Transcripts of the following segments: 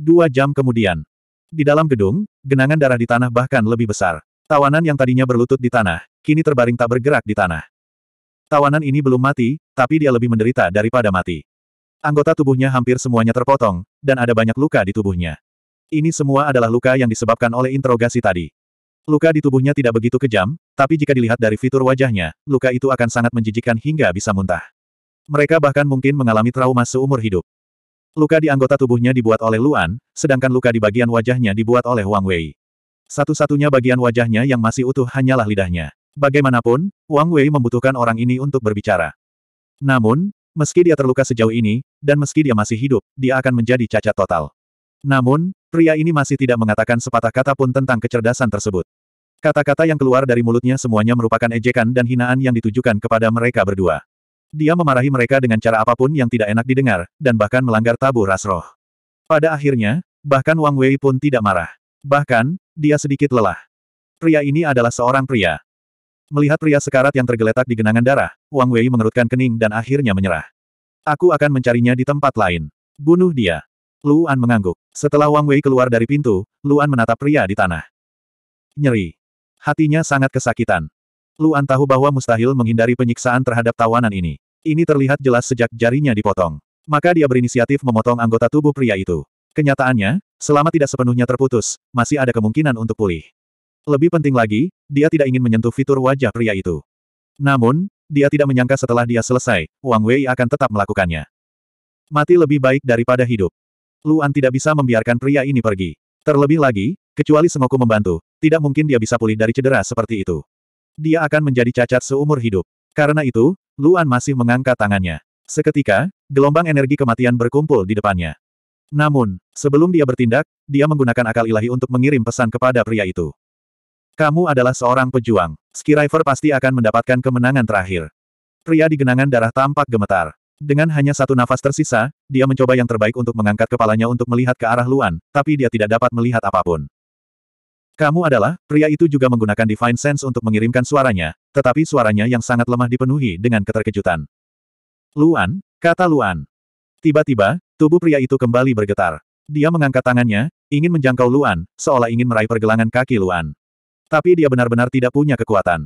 Dua jam kemudian. Di dalam gedung, genangan darah di tanah bahkan lebih besar. Tawanan yang tadinya berlutut di tanah, kini terbaring tak bergerak di tanah. Tawanan ini belum mati, tapi dia lebih menderita daripada mati. Anggota tubuhnya hampir semuanya terpotong, dan ada banyak luka di tubuhnya. Ini semua adalah luka yang disebabkan oleh interogasi tadi. Luka di tubuhnya tidak begitu kejam, tapi jika dilihat dari fitur wajahnya, luka itu akan sangat menjijikkan hingga bisa muntah. Mereka bahkan mungkin mengalami trauma seumur hidup. Luka di anggota tubuhnya dibuat oleh Luan, sedangkan luka di bagian wajahnya dibuat oleh Wang Wei. Satu-satunya bagian wajahnya yang masih utuh hanyalah lidahnya. Bagaimanapun, Wang Wei membutuhkan orang ini untuk berbicara. Namun, meski dia terluka sejauh ini, dan meski dia masih hidup, dia akan menjadi cacat total. Namun, pria ini masih tidak mengatakan sepatah kata pun tentang kecerdasan tersebut. Kata-kata yang keluar dari mulutnya semuanya merupakan ejekan dan hinaan yang ditujukan kepada mereka berdua. Dia memarahi mereka dengan cara apapun yang tidak enak didengar, dan bahkan melanggar tabu rasroh. Pada akhirnya, bahkan Wang Wei pun tidak marah. Bahkan, dia sedikit lelah. Pria ini adalah seorang pria. Melihat pria sekarat yang tergeletak di genangan darah, Wang Wei mengerutkan kening dan akhirnya menyerah. Aku akan mencarinya di tempat lain. Bunuh dia. Luan mengangguk. Setelah Wang Wei keluar dari pintu, Luan menatap pria di tanah. Nyeri. Hatinya sangat kesakitan. Luan tahu bahwa mustahil menghindari penyiksaan terhadap tawanan ini. Ini terlihat jelas sejak jarinya dipotong. Maka dia berinisiatif memotong anggota tubuh pria itu. Kenyataannya, selama tidak sepenuhnya terputus, masih ada kemungkinan untuk pulih. Lebih penting lagi, dia tidak ingin menyentuh fitur wajah pria itu. Namun, dia tidak menyangka setelah dia selesai, Wang Wei akan tetap melakukannya. Mati lebih baik daripada hidup. Luan tidak bisa membiarkan pria ini pergi. Terlebih lagi, kecuali Sengoku membantu, tidak mungkin dia bisa pulih dari cedera seperti itu. Dia akan menjadi cacat seumur hidup. Karena itu, Luan masih mengangkat tangannya. Seketika, gelombang energi kematian berkumpul di depannya. Namun, sebelum dia bertindak, dia menggunakan akal ilahi untuk mengirim pesan kepada pria itu. Kamu adalah seorang pejuang. Skyriver pasti akan mendapatkan kemenangan terakhir. Pria di genangan darah tampak gemetar. Dengan hanya satu nafas tersisa, dia mencoba yang terbaik untuk mengangkat kepalanya untuk melihat ke arah Luan, tapi dia tidak dapat melihat apapun. Kamu adalah, pria itu juga menggunakan Divine Sense untuk mengirimkan suaranya, tetapi suaranya yang sangat lemah dipenuhi dengan keterkejutan. Luan, kata Luan. Tiba-tiba, tubuh pria itu kembali bergetar. Dia mengangkat tangannya, ingin menjangkau Luan, seolah ingin meraih pergelangan kaki Luan. Tapi dia benar-benar tidak punya kekuatan.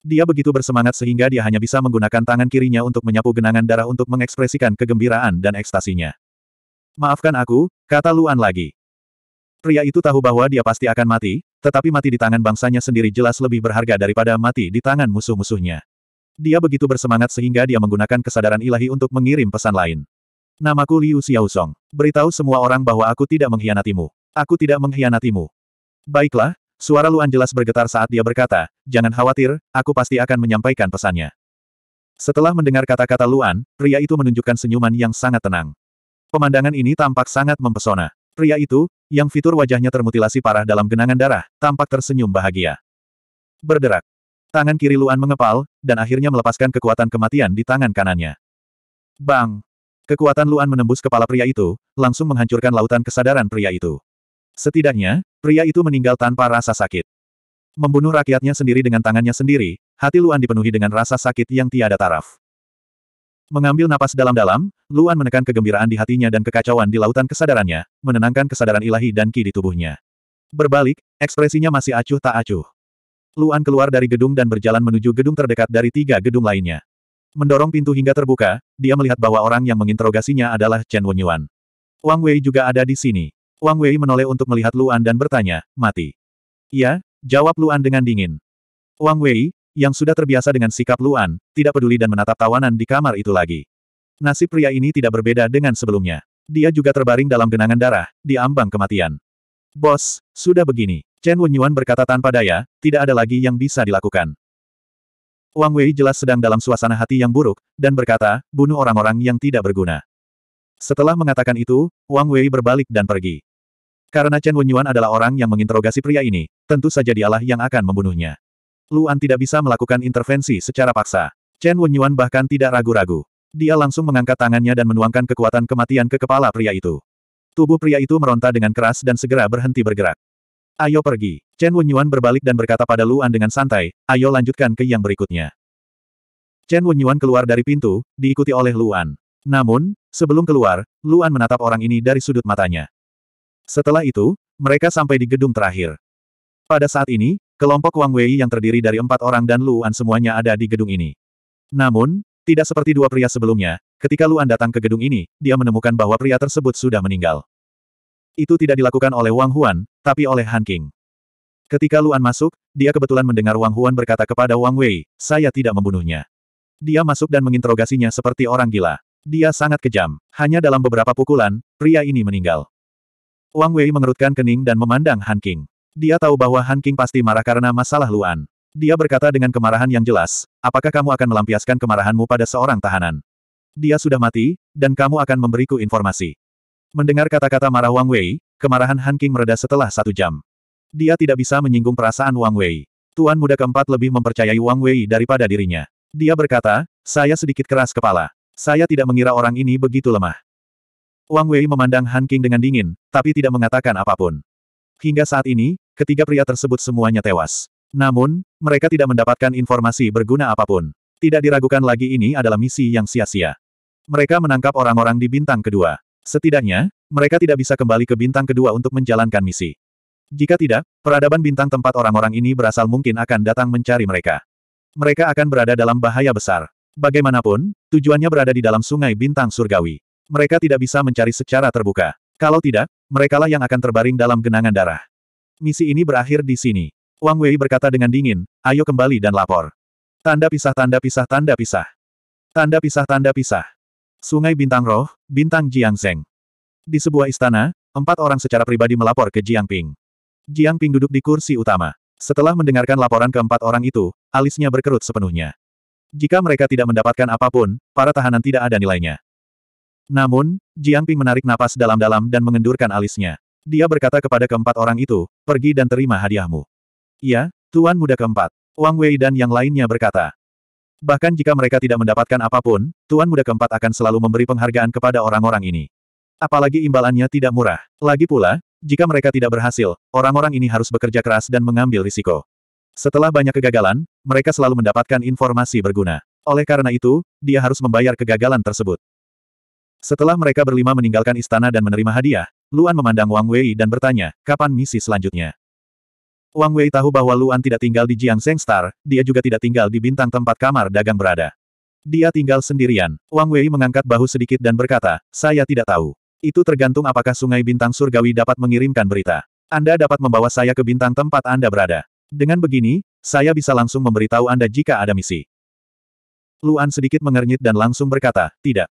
Dia begitu bersemangat sehingga dia hanya bisa menggunakan tangan kirinya untuk menyapu genangan darah untuk mengekspresikan kegembiraan dan ekstasinya. Maafkan aku, kata Luan lagi. Pria itu tahu bahwa dia pasti akan mati, tetapi mati di tangan bangsanya sendiri jelas lebih berharga daripada mati di tangan musuh-musuhnya. Dia begitu bersemangat sehingga dia menggunakan kesadaran ilahi untuk mengirim pesan lain. Namaku Liu Xiaosong. Beritahu semua orang bahwa aku tidak mengkhianatimu. Aku tidak mengkhianatimu. Baiklah, suara Luan jelas bergetar saat dia berkata, jangan khawatir, aku pasti akan menyampaikan pesannya. Setelah mendengar kata-kata Luan, pria itu menunjukkan senyuman yang sangat tenang. Pemandangan ini tampak sangat mempesona. Pria itu, yang fitur wajahnya termutilasi parah dalam genangan darah, tampak tersenyum bahagia. Berderak. Tangan kiri Luan mengepal, dan akhirnya melepaskan kekuatan kematian di tangan kanannya. Bang! Kekuatan Luan menembus kepala pria itu, langsung menghancurkan lautan kesadaran pria itu. Setidaknya, pria itu meninggal tanpa rasa sakit. Membunuh rakyatnya sendiri dengan tangannya sendiri, hati Luan dipenuhi dengan rasa sakit yang tiada taraf. Mengambil napas dalam-dalam, Luan menekan kegembiraan di hatinya dan kekacauan di lautan kesadarannya, menenangkan kesadaran ilahi dan ki di tubuhnya. Berbalik, ekspresinya masih acuh tak acuh. Luan keluar dari gedung dan berjalan menuju gedung terdekat dari tiga gedung lainnya. Mendorong pintu hingga terbuka, dia melihat bahwa orang yang menginterogasinya adalah Chen Wenyuan. Wang Wei juga ada di sini. Wang Wei menoleh untuk melihat Luan dan bertanya, mati. Ya, jawab Luan dengan dingin. Wang Wei, yang sudah terbiasa dengan sikap Luan, tidak peduli dan menatap tawanan di kamar itu lagi. Nasib pria ini tidak berbeda dengan sebelumnya. Dia juga terbaring dalam genangan darah, di ambang kematian. Bos, sudah begini. Chen Wenyuan berkata tanpa daya, tidak ada lagi yang bisa dilakukan. Wang Wei jelas sedang dalam suasana hati yang buruk, dan berkata, bunuh orang-orang yang tidak berguna. Setelah mengatakan itu, Wang Wei berbalik dan pergi. Karena Chen Wenyuan adalah orang yang menginterogasi pria ini, tentu saja dialah yang akan membunuhnya. Luan tidak bisa melakukan intervensi secara paksa. Chen Wenyuan bahkan tidak ragu-ragu. Dia langsung mengangkat tangannya dan menuangkan kekuatan kematian ke kepala pria itu. Tubuh pria itu meronta dengan keras dan segera berhenti bergerak. Ayo pergi. Chen Wenyuan berbalik dan berkata pada Luan dengan santai, ayo lanjutkan ke yang berikutnya. Chen Wenyuan keluar dari pintu, diikuti oleh Luan. Namun, sebelum keluar, Luan menatap orang ini dari sudut matanya. Setelah itu, mereka sampai di gedung terakhir. Pada saat ini, Kelompok Wang Wei yang terdiri dari empat orang dan Luan semuanya ada di gedung ini. Namun, tidak seperti dua pria sebelumnya, ketika Luan datang ke gedung ini, dia menemukan bahwa pria tersebut sudah meninggal. Itu tidak dilakukan oleh Wang Huan, tapi oleh Han King. Ketika Luan masuk, dia kebetulan mendengar Wang Huan berkata kepada Wang Wei, saya tidak membunuhnya. Dia masuk dan menginterogasinya seperti orang gila. Dia sangat kejam. Hanya dalam beberapa pukulan, pria ini meninggal. Wang Wei mengerutkan kening dan memandang Han King. Dia tahu bahwa Han King pasti marah karena masalah Luan. Dia berkata dengan kemarahan yang jelas, apakah kamu akan melampiaskan kemarahanmu pada seorang tahanan? Dia sudah mati, dan kamu akan memberiku informasi. Mendengar kata-kata marah Wang Wei, kemarahan Han King mereda setelah satu jam. Dia tidak bisa menyinggung perasaan Wang Wei. Tuan muda keempat lebih mempercayai Wang Wei daripada dirinya. Dia berkata, saya sedikit keras kepala. Saya tidak mengira orang ini begitu lemah. Wang Wei memandang Han King dengan dingin, tapi tidak mengatakan apapun. Hingga saat ini, Ketiga pria tersebut semuanya tewas. Namun, mereka tidak mendapatkan informasi berguna apapun. Tidak diragukan lagi ini adalah misi yang sia-sia. Mereka menangkap orang-orang di bintang kedua. Setidaknya, mereka tidak bisa kembali ke bintang kedua untuk menjalankan misi. Jika tidak, peradaban bintang tempat orang-orang ini berasal mungkin akan datang mencari mereka. Mereka akan berada dalam bahaya besar. Bagaimanapun, tujuannya berada di dalam sungai bintang surgawi. Mereka tidak bisa mencari secara terbuka. Kalau tidak, merekalah yang akan terbaring dalam genangan darah. Misi ini berakhir di sini. Wang Wei berkata dengan dingin, ayo kembali dan lapor. Tanda pisah tanda pisah tanda pisah. Tanda pisah tanda pisah. Sungai Bintang Roh, Bintang Jiang Zeng. Di sebuah istana, empat orang secara pribadi melapor ke Jiang Ping. Jiang Ping duduk di kursi utama. Setelah mendengarkan laporan keempat orang itu, alisnya berkerut sepenuhnya. Jika mereka tidak mendapatkan apapun, para tahanan tidak ada nilainya. Namun, Jiang Ping menarik napas dalam-dalam dan mengendurkan alisnya. Dia berkata kepada keempat orang itu, pergi dan terima hadiahmu. Ya, Tuan Muda keempat. Wang Wei dan yang lainnya berkata. Bahkan jika mereka tidak mendapatkan apapun, Tuan Muda keempat akan selalu memberi penghargaan kepada orang-orang ini. Apalagi imbalannya tidak murah. Lagi pula, jika mereka tidak berhasil, orang-orang ini harus bekerja keras dan mengambil risiko. Setelah banyak kegagalan, mereka selalu mendapatkan informasi berguna. Oleh karena itu, dia harus membayar kegagalan tersebut. Setelah mereka berlima meninggalkan istana dan menerima hadiah, Luan memandang Wang Wei dan bertanya, kapan misi selanjutnya? Wang Wei tahu bahwa Luan tidak tinggal di Jiang Seng Star, dia juga tidak tinggal di bintang tempat kamar dagang berada. Dia tinggal sendirian. Wang Wei mengangkat bahu sedikit dan berkata, saya tidak tahu. Itu tergantung apakah sungai bintang surgawi dapat mengirimkan berita. Anda dapat membawa saya ke bintang tempat Anda berada. Dengan begini, saya bisa langsung memberitahu Anda jika ada misi. Luan sedikit mengernyit dan langsung berkata, tidak.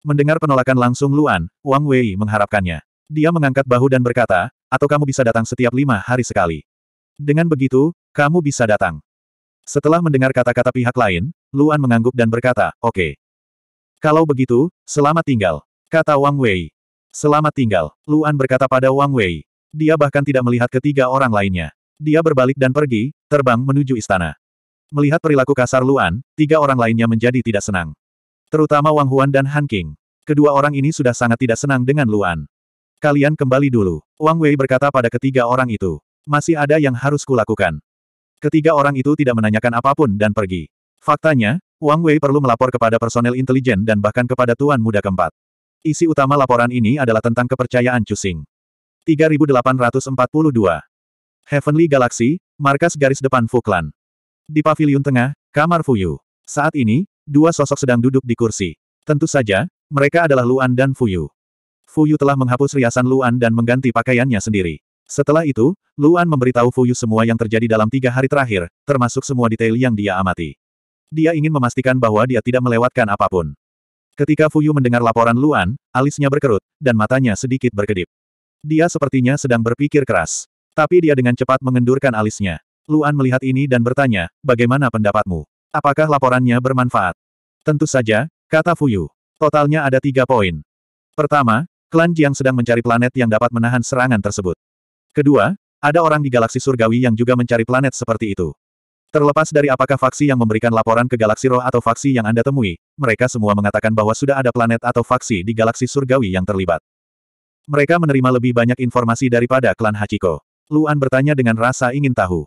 Mendengar penolakan langsung Luan, Wang Wei mengharapkannya. Dia mengangkat bahu dan berkata, atau kamu bisa datang setiap lima hari sekali. Dengan begitu, kamu bisa datang. Setelah mendengar kata-kata pihak lain, Luan mengangguk dan berkata, oke. Okay. Kalau begitu, selamat tinggal. Kata Wang Wei. Selamat tinggal, Luan berkata pada Wang Wei. Dia bahkan tidak melihat ketiga orang lainnya. Dia berbalik dan pergi, terbang menuju istana. Melihat perilaku kasar Luan, tiga orang lainnya menjadi tidak senang. Terutama Wang Huan dan Han King. Kedua orang ini sudah sangat tidak senang dengan Luan. Kalian kembali dulu. Wang Wei berkata pada ketiga orang itu. Masih ada yang harus kulakukan. Ketiga orang itu tidak menanyakan apapun dan pergi. Faktanya, Wang Wei perlu melapor kepada personel intelijen dan bahkan kepada Tuan Muda keempat. Isi utama laporan ini adalah tentang kepercayaan Cusing. 3842 Heavenly Galaxy, markas garis depan Fuklan. Di pavilion tengah, kamar Fuyu. Saat ini, dua sosok sedang duduk di kursi. Tentu saja, mereka adalah Luan dan Fuyu. Fuyu telah menghapus riasan Luan dan mengganti pakaiannya sendiri. Setelah itu, Luan memberitahu Fuyu semua yang terjadi dalam tiga hari terakhir, termasuk semua detail yang dia amati. Dia ingin memastikan bahwa dia tidak melewatkan apapun. Ketika Fuyu mendengar laporan Luan, alisnya berkerut, dan matanya sedikit berkedip. Dia sepertinya sedang berpikir keras. Tapi dia dengan cepat mengendurkan alisnya. Luan melihat ini dan bertanya, bagaimana pendapatmu? Apakah laporannya bermanfaat? Tentu saja, kata Fuyu. Totalnya ada tiga poin. Pertama, Klan Jiang sedang mencari planet yang dapat menahan serangan tersebut. Kedua, ada orang di galaksi surgawi yang juga mencari planet seperti itu. Terlepas dari apakah faksi yang memberikan laporan ke galaksi roh atau faksi yang Anda temui, mereka semua mengatakan bahwa sudah ada planet atau faksi di galaksi surgawi yang terlibat. Mereka menerima lebih banyak informasi daripada klan Hachiko. Luan bertanya dengan rasa ingin tahu.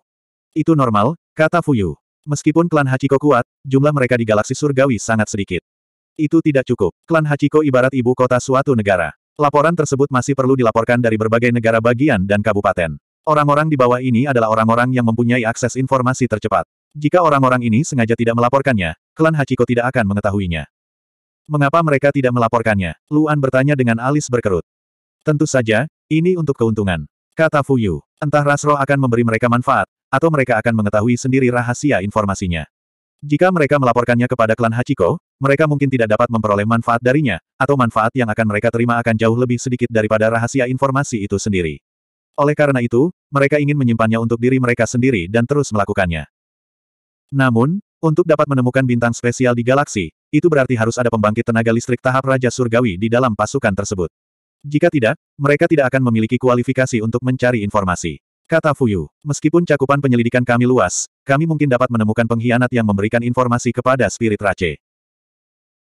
Itu normal, kata Fuyu. Meskipun klan Hachiko kuat, jumlah mereka di galaksi surgawi sangat sedikit. Itu tidak cukup. Klan Hachiko ibarat ibu kota suatu negara. Laporan tersebut masih perlu dilaporkan dari berbagai negara bagian dan kabupaten. Orang-orang di bawah ini adalah orang-orang yang mempunyai akses informasi tercepat. Jika orang-orang ini sengaja tidak melaporkannya, klan Hachiko tidak akan mengetahuinya. Mengapa mereka tidak melaporkannya? Luan bertanya dengan alis berkerut. Tentu saja, ini untuk keuntungan. Kata Fuyu, entah Rasro akan memberi mereka manfaat, atau mereka akan mengetahui sendiri rahasia informasinya. Jika mereka melaporkannya kepada klan Hachiko, mereka mungkin tidak dapat memperoleh manfaat darinya, atau manfaat yang akan mereka terima akan jauh lebih sedikit daripada rahasia informasi itu sendiri. Oleh karena itu, mereka ingin menyimpannya untuk diri mereka sendiri dan terus melakukannya. Namun, untuk dapat menemukan bintang spesial di galaksi, itu berarti harus ada pembangkit tenaga listrik tahap Raja Surgawi di dalam pasukan tersebut. Jika tidak, mereka tidak akan memiliki kualifikasi untuk mencari informasi. Kata Fuyu, meskipun cakupan penyelidikan kami luas, kami mungkin dapat menemukan pengkhianat yang memberikan informasi kepada Spirit Rache.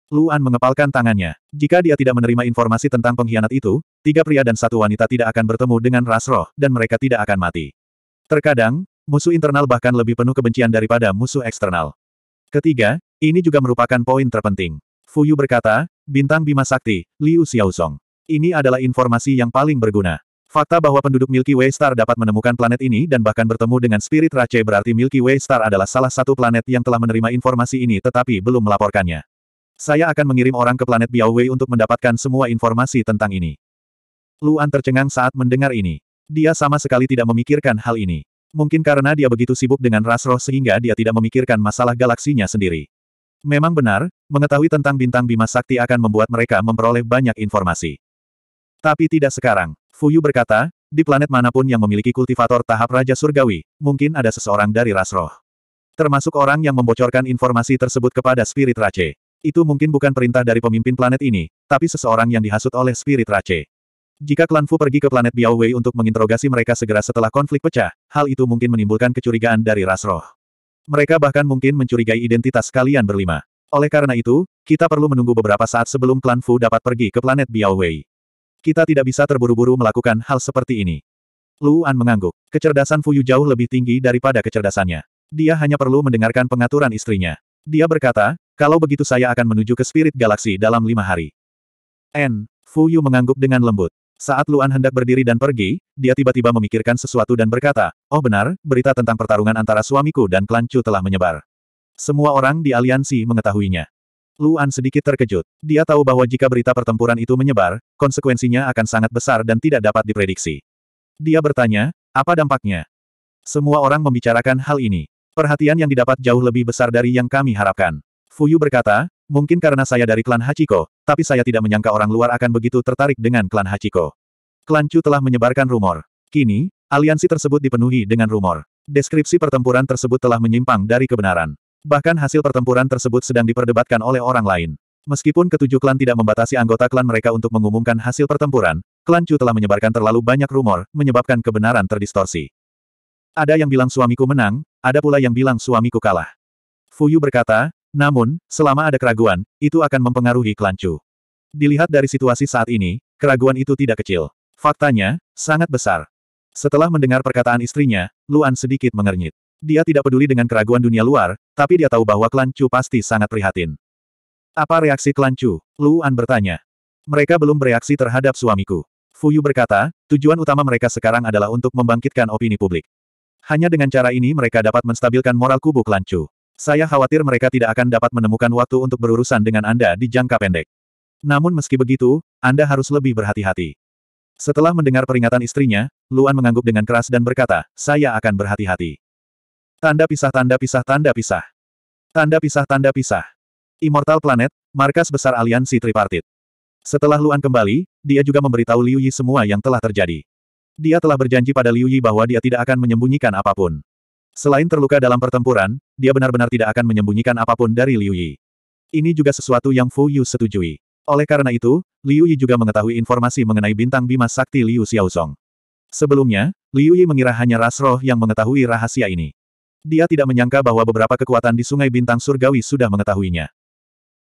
Luan mengepalkan tangannya. Jika dia tidak menerima informasi tentang pengkhianat itu, tiga pria dan satu wanita tidak akan bertemu dengan ras roh, dan mereka tidak akan mati. Terkadang, musuh internal bahkan lebih penuh kebencian daripada musuh eksternal. Ketiga, ini juga merupakan poin terpenting. Fu Yu berkata, bintang Bima Sakti, Liu Xiaosong. Ini adalah informasi yang paling berguna. Fakta bahwa penduduk Milky Way Star dapat menemukan planet ini dan bahkan bertemu dengan spirit Rache berarti Milky Way Star adalah salah satu planet yang telah menerima informasi ini tetapi belum melaporkannya. Saya akan mengirim orang ke planet Biaowei untuk mendapatkan semua informasi tentang ini. Luan tercengang saat mendengar ini. Dia sama sekali tidak memikirkan hal ini. Mungkin karena dia begitu sibuk dengan ras roh sehingga dia tidak memikirkan masalah galaksinya sendiri. Memang benar, mengetahui tentang bintang Bima Sakti akan membuat mereka memperoleh banyak informasi. Tapi tidak sekarang. Fuyu berkata, di planet manapun yang memiliki kultivator tahap Raja Surgawi, mungkin ada seseorang dari ras roh. Termasuk orang yang membocorkan informasi tersebut kepada Spirit Rache. Itu mungkin bukan perintah dari pemimpin planet ini, tapi seseorang yang dihasut oleh spirit Rache. Jika klan Fu pergi ke planet Biao Wei untuk menginterogasi mereka segera setelah konflik pecah, hal itu mungkin menimbulkan kecurigaan dari ras roh. Mereka bahkan mungkin mencurigai identitas kalian berlima. Oleh karena itu, kita perlu menunggu beberapa saat sebelum klan Fu dapat pergi ke planet Biao Wei. Kita tidak bisa terburu-buru melakukan hal seperti ini. Luan mengangguk. Kecerdasan Fu Yu jauh lebih tinggi daripada kecerdasannya. Dia hanya perlu mendengarkan pengaturan istrinya. Dia berkata, kalau begitu saya akan menuju ke spirit galaksi dalam lima hari. N. Yu mengangguk dengan lembut. Saat Luan hendak berdiri dan pergi, dia tiba-tiba memikirkan sesuatu dan berkata, Oh benar, berita tentang pertarungan antara suamiku dan klan Chu telah menyebar. Semua orang di aliansi mengetahuinya. Luan sedikit terkejut. Dia tahu bahwa jika berita pertempuran itu menyebar, konsekuensinya akan sangat besar dan tidak dapat diprediksi. Dia bertanya, apa dampaknya? Semua orang membicarakan hal ini. Perhatian yang didapat jauh lebih besar dari yang kami harapkan. Fuyu berkata, mungkin karena saya dari klan Hachiko, tapi saya tidak menyangka orang luar akan begitu tertarik dengan klan Hachiko. Klan Chu telah menyebarkan rumor. Kini, aliansi tersebut dipenuhi dengan rumor. Deskripsi pertempuran tersebut telah menyimpang dari kebenaran. Bahkan hasil pertempuran tersebut sedang diperdebatkan oleh orang lain. Meskipun ketujuh klan tidak membatasi anggota klan mereka untuk mengumumkan hasil pertempuran, klan Chu telah menyebarkan terlalu banyak rumor, menyebabkan kebenaran terdistorsi. Ada yang bilang suamiku menang, ada pula yang bilang suamiku kalah. Fuyu berkata, namun, selama ada keraguan, itu akan mempengaruhi klan Chu. Dilihat dari situasi saat ini, keraguan itu tidak kecil. Faktanya, sangat besar. Setelah mendengar perkataan istrinya, Luan sedikit mengernyit. Dia tidak peduli dengan keraguan dunia luar, tapi dia tahu bahwa klan Chu pasti sangat prihatin. Apa reaksi klan Chu? Luan bertanya. Mereka belum bereaksi terhadap suamiku. Fuyu berkata, tujuan utama mereka sekarang adalah untuk membangkitkan opini publik. Hanya dengan cara ini mereka dapat menstabilkan moral kubu klan Chu. Saya khawatir mereka tidak akan dapat menemukan waktu untuk berurusan dengan Anda di jangka pendek. Namun meski begitu, Anda harus lebih berhati-hati. Setelah mendengar peringatan istrinya, Luan mengangguk dengan keras dan berkata, saya akan berhati-hati. Tanda pisah tanda pisah tanda pisah. Tanda pisah tanda pisah. Immortal Planet, markas besar aliansi tripartit. Setelah Luan kembali, dia juga memberitahu Liu Yi semua yang telah terjadi. Dia telah berjanji pada Liu Yi bahwa dia tidak akan menyembunyikan apapun. Selain terluka dalam pertempuran, dia benar-benar tidak akan menyembunyikan apapun dari Liu Yi. Ini juga sesuatu yang Fu Yu setujui. Oleh karena itu, Liu Yi juga mengetahui informasi mengenai bintang bima sakti Liu Xiaozong. Sebelumnya, Liu Yi mengira hanya ras roh yang mengetahui rahasia ini. Dia tidak menyangka bahwa beberapa kekuatan di Sungai Bintang Surgawi sudah mengetahuinya.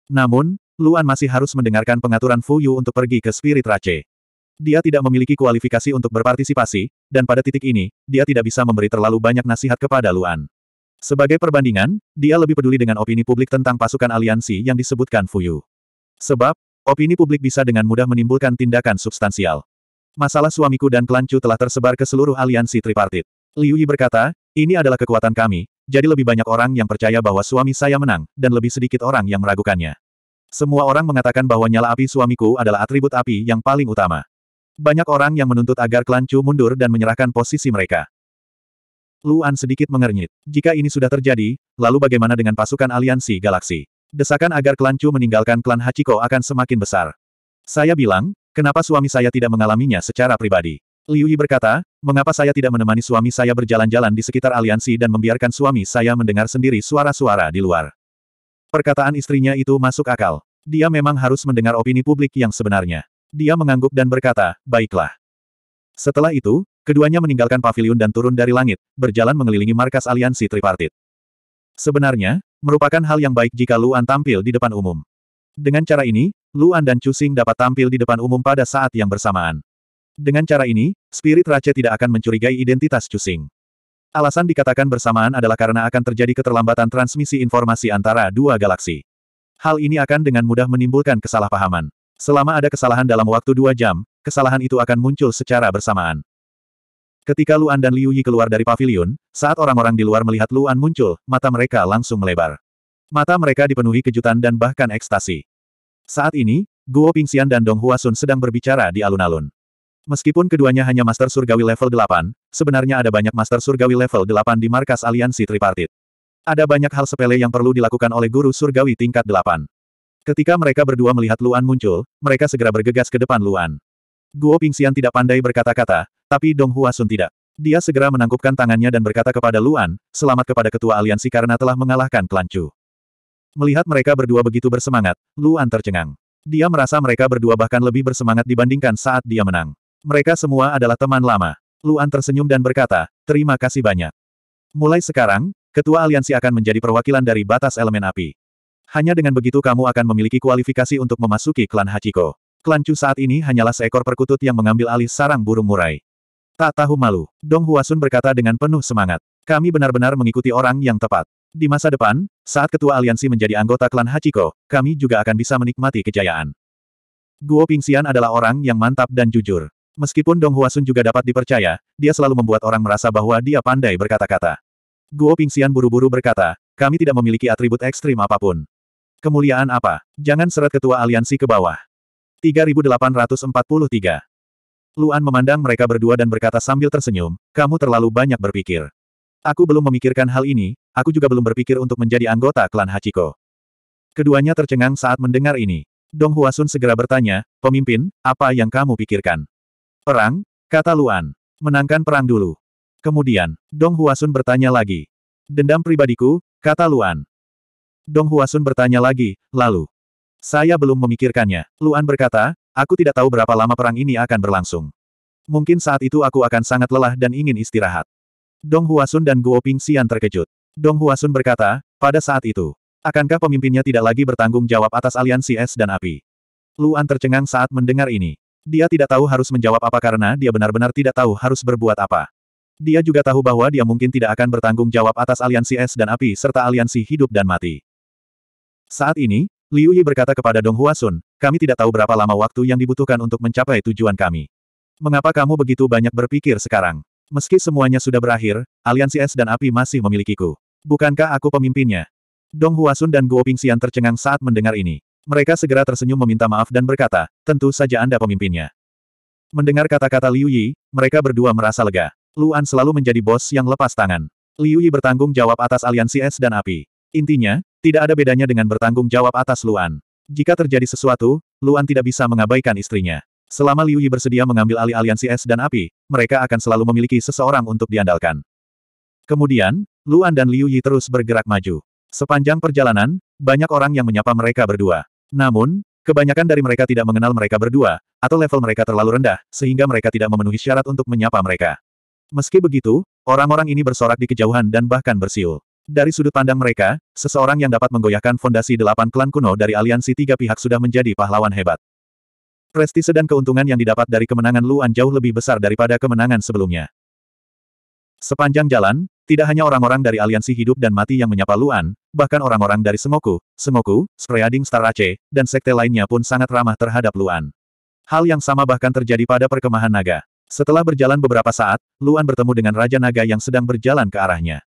Namun, Luan masih harus mendengarkan pengaturan Fu Yu untuk pergi ke Spirit Rache. Dia tidak memiliki kualifikasi untuk berpartisipasi, dan pada titik ini, dia tidak bisa memberi terlalu banyak nasihat kepada Luan. Sebagai perbandingan, dia lebih peduli dengan opini publik tentang pasukan aliansi yang disebutkan Fuyu. Sebab, opini publik bisa dengan mudah menimbulkan tindakan substansial. Masalah suamiku dan klan telah tersebar ke seluruh aliansi tripartit. Liu Yi berkata, ini adalah kekuatan kami, jadi lebih banyak orang yang percaya bahwa suami saya menang, dan lebih sedikit orang yang meragukannya. Semua orang mengatakan bahwa nyala api suamiku adalah atribut api yang paling utama. Banyak orang yang menuntut agar klan mundur dan menyerahkan posisi mereka. Luan sedikit mengernyit. Jika ini sudah terjadi, lalu bagaimana dengan pasukan aliansi galaksi? Desakan agar klan Chu meninggalkan klan Hachiko akan semakin besar. Saya bilang, kenapa suami saya tidak mengalaminya secara pribadi? Liu Yi berkata, mengapa saya tidak menemani suami saya berjalan-jalan di sekitar aliansi dan membiarkan suami saya mendengar sendiri suara-suara di luar? Perkataan istrinya itu masuk akal. Dia memang harus mendengar opini publik yang sebenarnya. Dia mengangguk dan berkata, baiklah. Setelah itu, Keduanya meninggalkan pavilion dan turun dari langit, berjalan mengelilingi markas aliansi tripartit. Sebenarnya, merupakan hal yang baik jika Luan tampil di depan umum. Dengan cara ini, Luan dan Cusing dapat tampil di depan umum pada saat yang bersamaan. Dengan cara ini, spirit Rache tidak akan mencurigai identitas Cusing. Alasan dikatakan bersamaan adalah karena akan terjadi keterlambatan transmisi informasi antara dua galaksi. Hal ini akan dengan mudah menimbulkan kesalahpahaman. Selama ada kesalahan dalam waktu dua jam, kesalahan itu akan muncul secara bersamaan. Ketika Luan dan Liu Yi keluar dari pavilion, saat orang-orang di luar melihat Luan muncul, mata mereka langsung melebar. Mata mereka dipenuhi kejutan dan bahkan ekstasi. Saat ini, Guo Pingxian dan Dong Huasun sedang berbicara di alun-alun. Meskipun keduanya hanya Master Surgawi level 8, sebenarnya ada banyak Master Surgawi level 8 di markas aliansi tripartit. Ada banyak hal sepele yang perlu dilakukan oleh guru Surgawi tingkat 8. Ketika mereka berdua melihat Luan muncul, mereka segera bergegas ke depan Luan. Guo Pingxian tidak pandai berkata-kata, tapi Dong Huasun tidak. Dia segera menangkupkan tangannya dan berkata kepada Luan, selamat kepada ketua aliansi karena telah mengalahkan klan Chu. Melihat mereka berdua begitu bersemangat, Luan tercengang. Dia merasa mereka berdua bahkan lebih bersemangat dibandingkan saat dia menang. Mereka semua adalah teman lama. Luan tersenyum dan berkata, terima kasih banyak. Mulai sekarang, ketua aliansi akan menjadi perwakilan dari batas elemen api. Hanya dengan begitu kamu akan memiliki kualifikasi untuk memasuki klan Hachiko. Klan Chu saat ini hanyalah seekor perkutut yang mengambil alih sarang burung murai. Tak tahu malu, Dong Huasun berkata dengan penuh semangat. Kami benar-benar mengikuti orang yang tepat. Di masa depan, saat ketua aliansi menjadi anggota klan Hachiko, kami juga akan bisa menikmati kejayaan. Guo Pingxian adalah orang yang mantap dan jujur. Meskipun Dong Huasun juga dapat dipercaya, dia selalu membuat orang merasa bahwa dia pandai berkata-kata. Guo Pingxian buru-buru berkata, kami tidak memiliki atribut ekstrim apapun. Kemuliaan apa? Jangan seret ketua aliansi ke bawah. 3843 Luan memandang mereka berdua dan berkata sambil tersenyum, kamu terlalu banyak berpikir. Aku belum memikirkan hal ini, aku juga belum berpikir untuk menjadi anggota klan Hachiko. Keduanya tercengang saat mendengar ini. Dong Huasun segera bertanya, pemimpin, apa yang kamu pikirkan? Perang? Kata Luan. Menangkan perang dulu. Kemudian, Dong Huasun bertanya lagi. Dendam pribadiku, kata Luan. Dong Huasun bertanya lagi, lalu. Saya belum memikirkannya. Luan berkata, Aku tidak tahu berapa lama perang ini akan berlangsung. Mungkin saat itu aku akan sangat lelah dan ingin istirahat. Dong Huasun dan Guo Pingxian terkejut. Dong Huasun berkata, pada saat itu, akankah pemimpinnya tidak lagi bertanggung jawab atas aliansi es dan api? Luan tercengang saat mendengar ini. Dia tidak tahu harus menjawab apa karena dia benar-benar tidak tahu harus berbuat apa. Dia juga tahu bahwa dia mungkin tidak akan bertanggung jawab atas aliansi es dan api serta aliansi hidup dan mati. Saat ini, Liu Yi berkata kepada Dong Huasun, kami tidak tahu berapa lama waktu yang dibutuhkan untuk mencapai tujuan kami. Mengapa kamu begitu banyak berpikir sekarang? Meski semuanya sudah berakhir, aliansi es dan api masih memilikiku. Bukankah aku pemimpinnya? Dong Huasun dan Guo Pingxian tercengang saat mendengar ini. Mereka segera tersenyum meminta maaf dan berkata, tentu saja Anda pemimpinnya. Mendengar kata-kata Liu Yi, mereka berdua merasa lega. Luan selalu menjadi bos yang lepas tangan. Liu Yi bertanggung jawab atas aliansi es dan api. Intinya, tidak ada bedanya dengan bertanggung jawab atas Luan. Jika terjadi sesuatu, Luan tidak bisa mengabaikan istrinya. Selama Liu Yi bersedia mengambil alih aliansi es dan api, mereka akan selalu memiliki seseorang untuk diandalkan. Kemudian, Luan dan Liu Yi terus bergerak maju. Sepanjang perjalanan, banyak orang yang menyapa mereka berdua. Namun, kebanyakan dari mereka tidak mengenal mereka berdua, atau level mereka terlalu rendah, sehingga mereka tidak memenuhi syarat untuk menyapa mereka. Meski begitu, orang-orang ini bersorak di kejauhan dan bahkan bersiul. Dari sudut pandang mereka, seseorang yang dapat menggoyahkan fondasi delapan klan kuno dari aliansi tiga pihak sudah menjadi pahlawan hebat. Prestise dan keuntungan yang didapat dari kemenangan Luan jauh lebih besar daripada kemenangan sebelumnya. Sepanjang jalan, tidak hanya orang-orang dari aliansi hidup dan mati yang menyapa Luan, bahkan orang-orang dari Semoku, Semoku, Spreading Star Ace, dan sekte lainnya pun sangat ramah terhadap Luan. Hal yang sama bahkan terjadi pada perkemahan naga. Setelah berjalan beberapa saat, Luan bertemu dengan Raja Naga yang sedang berjalan ke arahnya.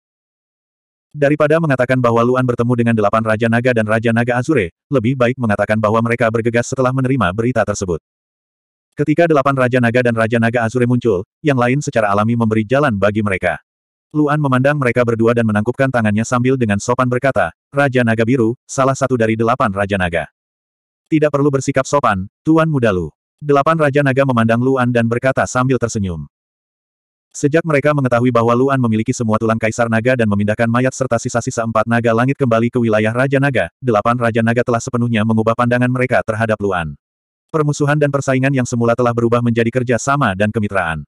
Daripada mengatakan bahwa Luan bertemu dengan delapan Raja Naga dan Raja Naga Azure, lebih baik mengatakan bahwa mereka bergegas setelah menerima berita tersebut. Ketika delapan Raja Naga dan Raja Naga Azure muncul, yang lain secara alami memberi jalan bagi mereka. Luan memandang mereka berdua dan menangkupkan tangannya sambil dengan sopan berkata, Raja Naga Biru, salah satu dari delapan Raja Naga. Tidak perlu bersikap sopan, Tuan Mudalu." Delapan Raja Naga memandang Luan dan berkata sambil tersenyum. Sejak mereka mengetahui bahwa Luan memiliki semua tulang kaisar naga dan memindahkan mayat serta sisa-sisa empat naga langit kembali ke wilayah Raja Naga, delapan Raja Naga telah sepenuhnya mengubah pandangan mereka terhadap Luan. Permusuhan dan persaingan yang semula telah berubah menjadi kerja sama dan kemitraan.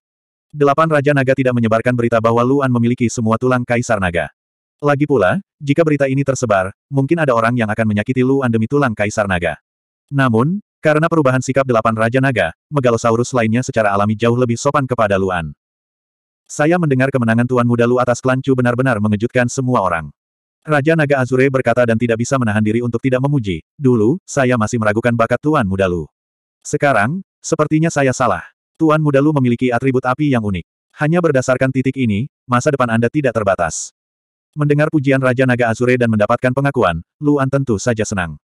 Delapan Raja Naga tidak menyebarkan berita bahwa Luan memiliki semua tulang kaisar naga. Lagi pula, jika berita ini tersebar, mungkin ada orang yang akan menyakiti Luan demi tulang kaisar naga. Namun, karena perubahan sikap delapan Raja Naga, Megalosaurus lainnya secara alami jauh lebih sopan kepada Luan. Saya mendengar kemenangan Tuan Muda atas klan Chu benar-benar mengejutkan semua orang. Raja Naga Azure berkata dan tidak bisa menahan diri untuk tidak memuji, dulu, saya masih meragukan bakat Tuan Muda Sekarang, sepertinya saya salah. Tuan Muda memiliki atribut api yang unik. Hanya berdasarkan titik ini, masa depan Anda tidak terbatas. Mendengar pujian Raja Naga Azure dan mendapatkan pengakuan, Luan tentu saja senang.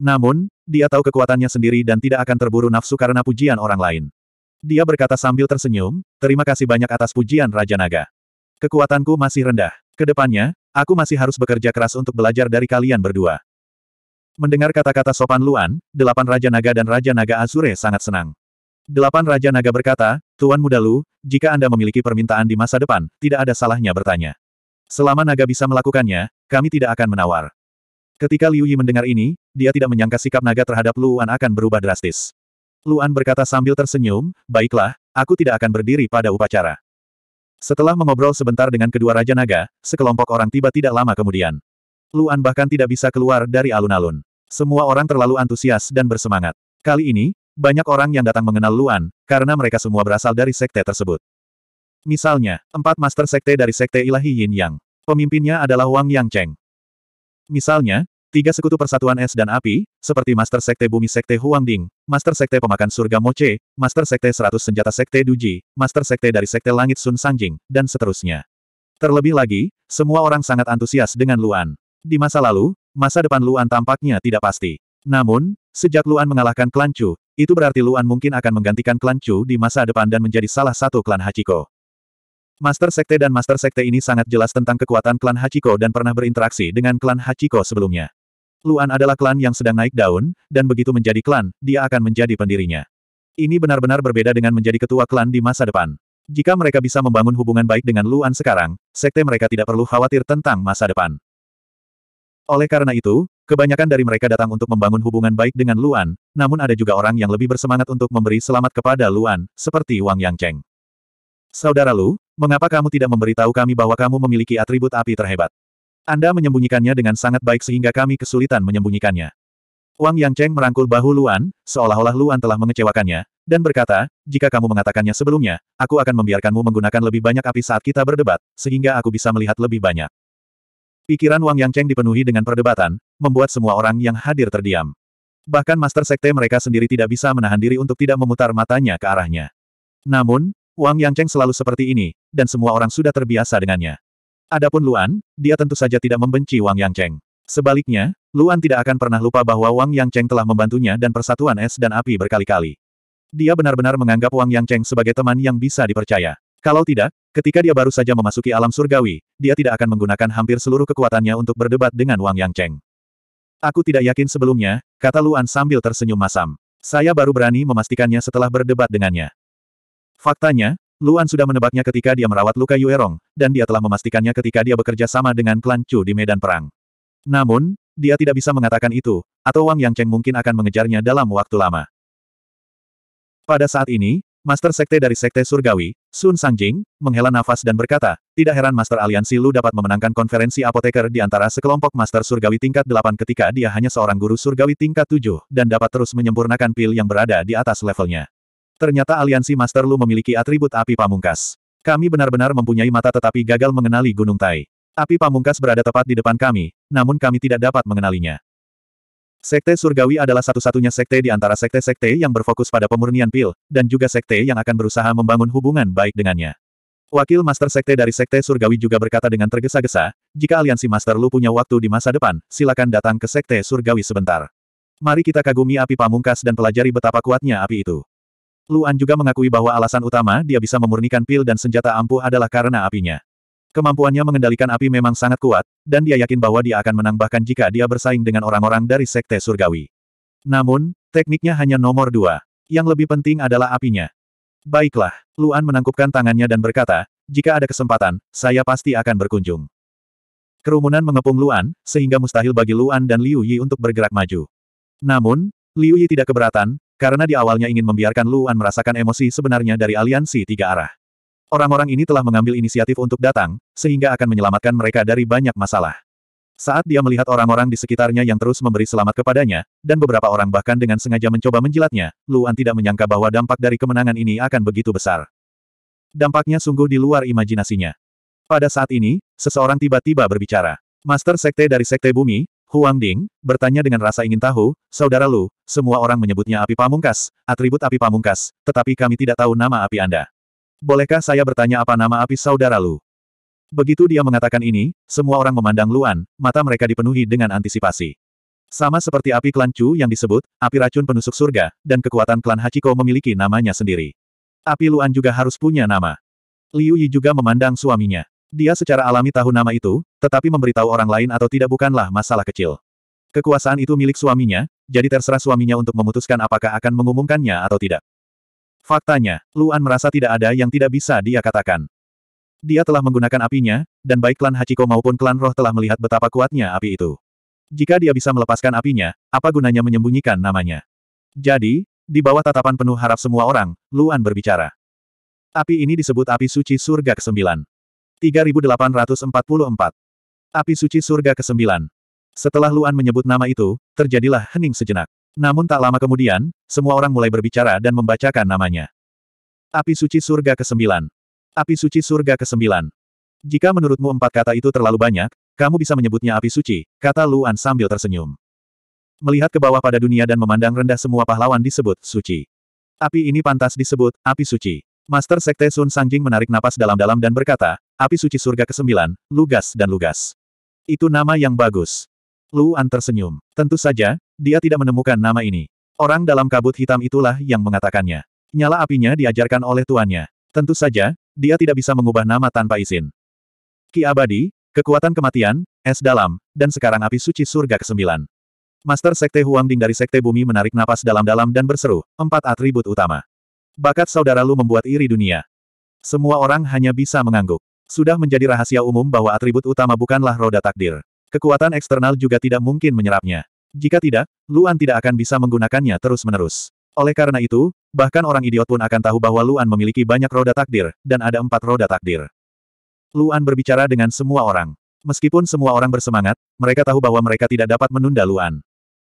Namun, dia tahu kekuatannya sendiri dan tidak akan terburu nafsu karena pujian orang lain. Dia berkata sambil tersenyum, terima kasih banyak atas pujian Raja Naga. Kekuatanku masih rendah. Kedepannya, aku masih harus bekerja keras untuk belajar dari kalian berdua. Mendengar kata-kata sopan Luan, delapan Raja Naga dan Raja Naga Azure sangat senang. Delapan Raja Naga berkata, Tuan Muda Lu, jika Anda memiliki permintaan di masa depan, tidak ada salahnya bertanya. Selama naga bisa melakukannya, kami tidak akan menawar. Ketika Liu Yi mendengar ini, dia tidak menyangka sikap naga terhadap Luan akan berubah drastis. Luan berkata sambil tersenyum, baiklah, aku tidak akan berdiri pada upacara. Setelah mengobrol sebentar dengan kedua Raja Naga, sekelompok orang tiba tidak lama kemudian. Luan bahkan tidak bisa keluar dari alun-alun. Semua orang terlalu antusias dan bersemangat. Kali ini, banyak orang yang datang mengenal Luan, karena mereka semua berasal dari sekte tersebut. Misalnya, empat master sekte dari sekte ilahi Yin Yang. Pemimpinnya adalah Wang Yang Cheng. Misalnya, Tiga sekutu persatuan es dan api, seperti Master Sekte Bumi Sekte Huangding, Master Sekte Pemakan Surga Moce, Master Sekte Seratus Senjata Sekte Duji, Master Sekte dari Sekte Langit Sun Sangjing, dan seterusnya. Terlebih lagi, semua orang sangat antusias dengan Luan. Di masa lalu, masa depan Luan tampaknya tidak pasti. Namun, sejak Luan mengalahkan klan Chu, itu berarti Luan mungkin akan menggantikan klan Chu di masa depan dan menjadi salah satu klan Hachiko. Master Sekte dan Master Sekte ini sangat jelas tentang kekuatan klan Hachiko dan pernah berinteraksi dengan klan Hachiko sebelumnya. Luan adalah klan yang sedang naik daun, dan begitu menjadi klan, dia akan menjadi pendirinya. Ini benar-benar berbeda dengan menjadi ketua klan di masa depan. Jika mereka bisa membangun hubungan baik dengan Luan sekarang, sekte mereka tidak perlu khawatir tentang masa depan. Oleh karena itu, kebanyakan dari mereka datang untuk membangun hubungan baik dengan Luan, namun ada juga orang yang lebih bersemangat untuk memberi selamat kepada Luan, seperti Wang Yangcheng. Saudara Lu, mengapa kamu tidak memberitahu kami bahwa kamu memiliki atribut api terhebat? Anda menyembunyikannya dengan sangat baik sehingga kami kesulitan menyembunyikannya. Wang Yang merangkul bahu Luan, seolah-olah Luan telah mengecewakannya, dan berkata, jika kamu mengatakannya sebelumnya, aku akan membiarkanmu menggunakan lebih banyak api saat kita berdebat, sehingga aku bisa melihat lebih banyak. Pikiran Wang Yang dipenuhi dengan perdebatan, membuat semua orang yang hadir terdiam. Bahkan Master Sekte mereka sendiri tidak bisa menahan diri untuk tidak memutar matanya ke arahnya. Namun, Wang Yang selalu seperti ini, dan semua orang sudah terbiasa dengannya. Adapun Luan, dia tentu saja tidak membenci Wang Yangcheng. Sebaliknya, Luan tidak akan pernah lupa bahwa Wang Yangcheng telah membantunya dan persatuan es dan api berkali-kali. Dia benar-benar menganggap Wang Yangcheng sebagai teman yang bisa dipercaya. Kalau tidak, ketika dia baru saja memasuki alam surgawi, dia tidak akan menggunakan hampir seluruh kekuatannya untuk berdebat dengan Wang Yangcheng. Aku tidak yakin sebelumnya, kata Luan sambil tersenyum masam. Saya baru berani memastikannya setelah berdebat dengannya. Faktanya, Luan sudah menebaknya ketika dia merawat luka Yuerong, dan dia telah memastikannya ketika dia bekerja sama dengan klan Chu di medan perang. Namun, dia tidak bisa mengatakan itu, atau Wang Yang Cheng mungkin akan mengejarnya dalam waktu lama. Pada saat ini, Master Sekte dari Sekte Surgawi, Sun Sangjing, menghela nafas dan berkata, tidak heran Master Aliansi Lu dapat memenangkan konferensi apoteker di antara sekelompok Master Surgawi tingkat 8 ketika dia hanya seorang guru Surgawi tingkat 7, dan dapat terus menyempurnakan pil yang berada di atas levelnya. Ternyata aliansi Master Lu memiliki atribut api pamungkas. Kami benar-benar mempunyai mata tetapi gagal mengenali Gunung Tai. Api pamungkas berada tepat di depan kami, namun kami tidak dapat mengenalinya. Sekte Surgawi adalah satu-satunya sekte di antara sekte-sekte yang berfokus pada pemurnian pil, dan juga sekte yang akan berusaha membangun hubungan baik dengannya. Wakil Master Sekte dari Sekte Surgawi juga berkata dengan tergesa-gesa, jika aliansi Master Lu punya waktu di masa depan, silakan datang ke Sekte Surgawi sebentar. Mari kita kagumi api pamungkas dan pelajari betapa kuatnya api itu. Luan juga mengakui bahwa alasan utama dia bisa memurnikan pil dan senjata ampuh adalah karena apinya. Kemampuannya mengendalikan api memang sangat kuat, dan dia yakin bahwa dia akan menang bahkan jika dia bersaing dengan orang-orang dari Sekte Surgawi. Namun, tekniknya hanya nomor dua. Yang lebih penting adalah apinya. Baiklah, Luan menangkupkan tangannya dan berkata, jika ada kesempatan, saya pasti akan berkunjung. Kerumunan mengepung Luan, sehingga mustahil bagi Luan dan Liu Yi untuk bergerak maju. Namun, Liu Yi tidak keberatan, karena di awalnya ingin membiarkan Luan merasakan emosi sebenarnya dari aliansi tiga arah. Orang-orang ini telah mengambil inisiatif untuk datang, sehingga akan menyelamatkan mereka dari banyak masalah. Saat dia melihat orang-orang di sekitarnya yang terus memberi selamat kepadanya, dan beberapa orang bahkan dengan sengaja mencoba menjilatnya, Luan tidak menyangka bahwa dampak dari kemenangan ini akan begitu besar. Dampaknya sungguh di luar imajinasinya. Pada saat ini, seseorang tiba-tiba berbicara. Master Sekte dari Sekte Bumi, Huang Ding, bertanya dengan rasa ingin tahu, Saudara Lu, semua orang menyebutnya api pamungkas, atribut api pamungkas, tetapi kami tidak tahu nama api Anda. Bolehkah saya bertanya apa nama api Saudara Lu? Begitu dia mengatakan ini, semua orang memandang Luan, mata mereka dipenuhi dengan antisipasi. Sama seperti api klan Chu yang disebut, api racun penusuk surga, dan kekuatan klan Hachiko memiliki namanya sendiri. Api Luan juga harus punya nama. Liu Yi juga memandang suaminya. Dia secara alami tahu nama itu, tetapi memberitahu orang lain atau tidak bukanlah masalah kecil. Kekuasaan itu milik suaminya, jadi terserah suaminya untuk memutuskan apakah akan mengumumkannya atau tidak. Faktanya, Luan merasa tidak ada yang tidak bisa dia katakan. Dia telah menggunakan apinya, dan baik klan Hachiko maupun klan Roh telah melihat betapa kuatnya api itu. Jika dia bisa melepaskan apinya, apa gunanya menyembunyikan namanya? Jadi, di bawah tatapan penuh harap semua orang, Luan berbicara. Api ini disebut api suci surga ke-9. 3844. Api Suci Surga ke-9. Setelah Luan menyebut nama itu, terjadilah hening sejenak. Namun tak lama kemudian, semua orang mulai berbicara dan membacakan namanya. Api Suci Surga ke-9. Api Suci Surga ke-9. Jika menurutmu empat kata itu terlalu banyak, kamu bisa menyebutnya api suci, kata Luan sambil tersenyum. Melihat ke bawah pada dunia dan memandang rendah semua pahlawan disebut suci. Api ini pantas disebut api suci. Master Sekte Sun Sangjing menarik napas dalam-dalam dan berkata, api suci surga ke-9, lugas dan lugas. Itu nama yang bagus. Luan tersenyum. Tentu saja, dia tidak menemukan nama ini. Orang dalam kabut hitam itulah yang mengatakannya. Nyala apinya diajarkan oleh tuannya. Tentu saja, dia tidak bisa mengubah nama tanpa izin. Ki abadi, kekuatan kematian, es dalam, dan sekarang api suci surga ke-9. Master Sekte Huang Ding dari Sekte Bumi menarik napas dalam-dalam dan berseru, empat atribut utama. Bakat saudara lu membuat iri dunia. Semua orang hanya bisa mengangguk. Sudah menjadi rahasia umum bahwa atribut utama bukanlah roda takdir. Kekuatan eksternal juga tidak mungkin menyerapnya. Jika tidak, Luan tidak akan bisa menggunakannya terus-menerus. Oleh karena itu, bahkan orang idiot pun akan tahu bahwa Luan memiliki banyak roda takdir, dan ada empat roda takdir. Luan berbicara dengan semua orang. Meskipun semua orang bersemangat, mereka tahu bahwa mereka tidak dapat menunda Luan.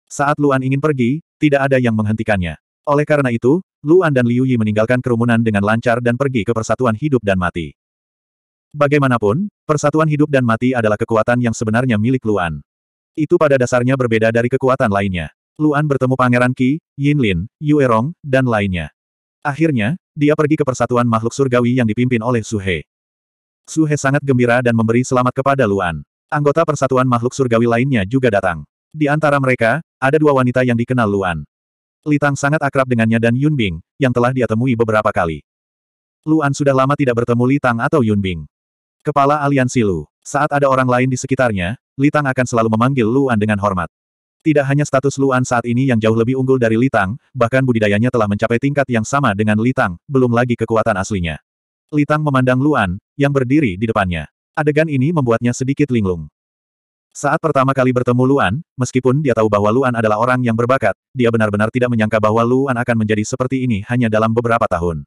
Saat Luan ingin pergi, tidak ada yang menghentikannya. Oleh karena itu, Luan dan Liu Yi meninggalkan kerumunan dengan lancar dan pergi ke persatuan hidup dan mati. Bagaimanapun, persatuan hidup dan mati adalah kekuatan yang sebenarnya milik Luan. Itu pada dasarnya berbeda dari kekuatan lainnya. Luan bertemu Pangeran Qi, Yin Lin, Yue Rong, dan lainnya. Akhirnya, dia pergi ke persatuan makhluk surgawi yang dipimpin oleh Su Su Suhe sangat gembira dan memberi selamat kepada Luan. Anggota persatuan makhluk surgawi lainnya juga datang. Di antara mereka, ada dua wanita yang dikenal Luan. Litang sangat akrab dengannya dan Yun Bing, yang telah dia temui beberapa kali. Luan sudah lama tidak bertemu Litang atau Yun Bing. Kepala aliansi Lu. Saat ada orang lain di sekitarnya, Litang akan selalu memanggil Luan dengan hormat. Tidak hanya status Luan saat ini yang jauh lebih unggul dari Litang, bahkan budidayanya telah mencapai tingkat yang sama dengan Litang, belum lagi kekuatan aslinya. Litang memandang Luan, yang berdiri di depannya. Adegan ini membuatnya sedikit linglung. Saat pertama kali bertemu Luan, meskipun dia tahu bahwa Luan adalah orang yang berbakat, dia benar-benar tidak menyangka bahwa Luan akan menjadi seperti ini hanya dalam beberapa tahun.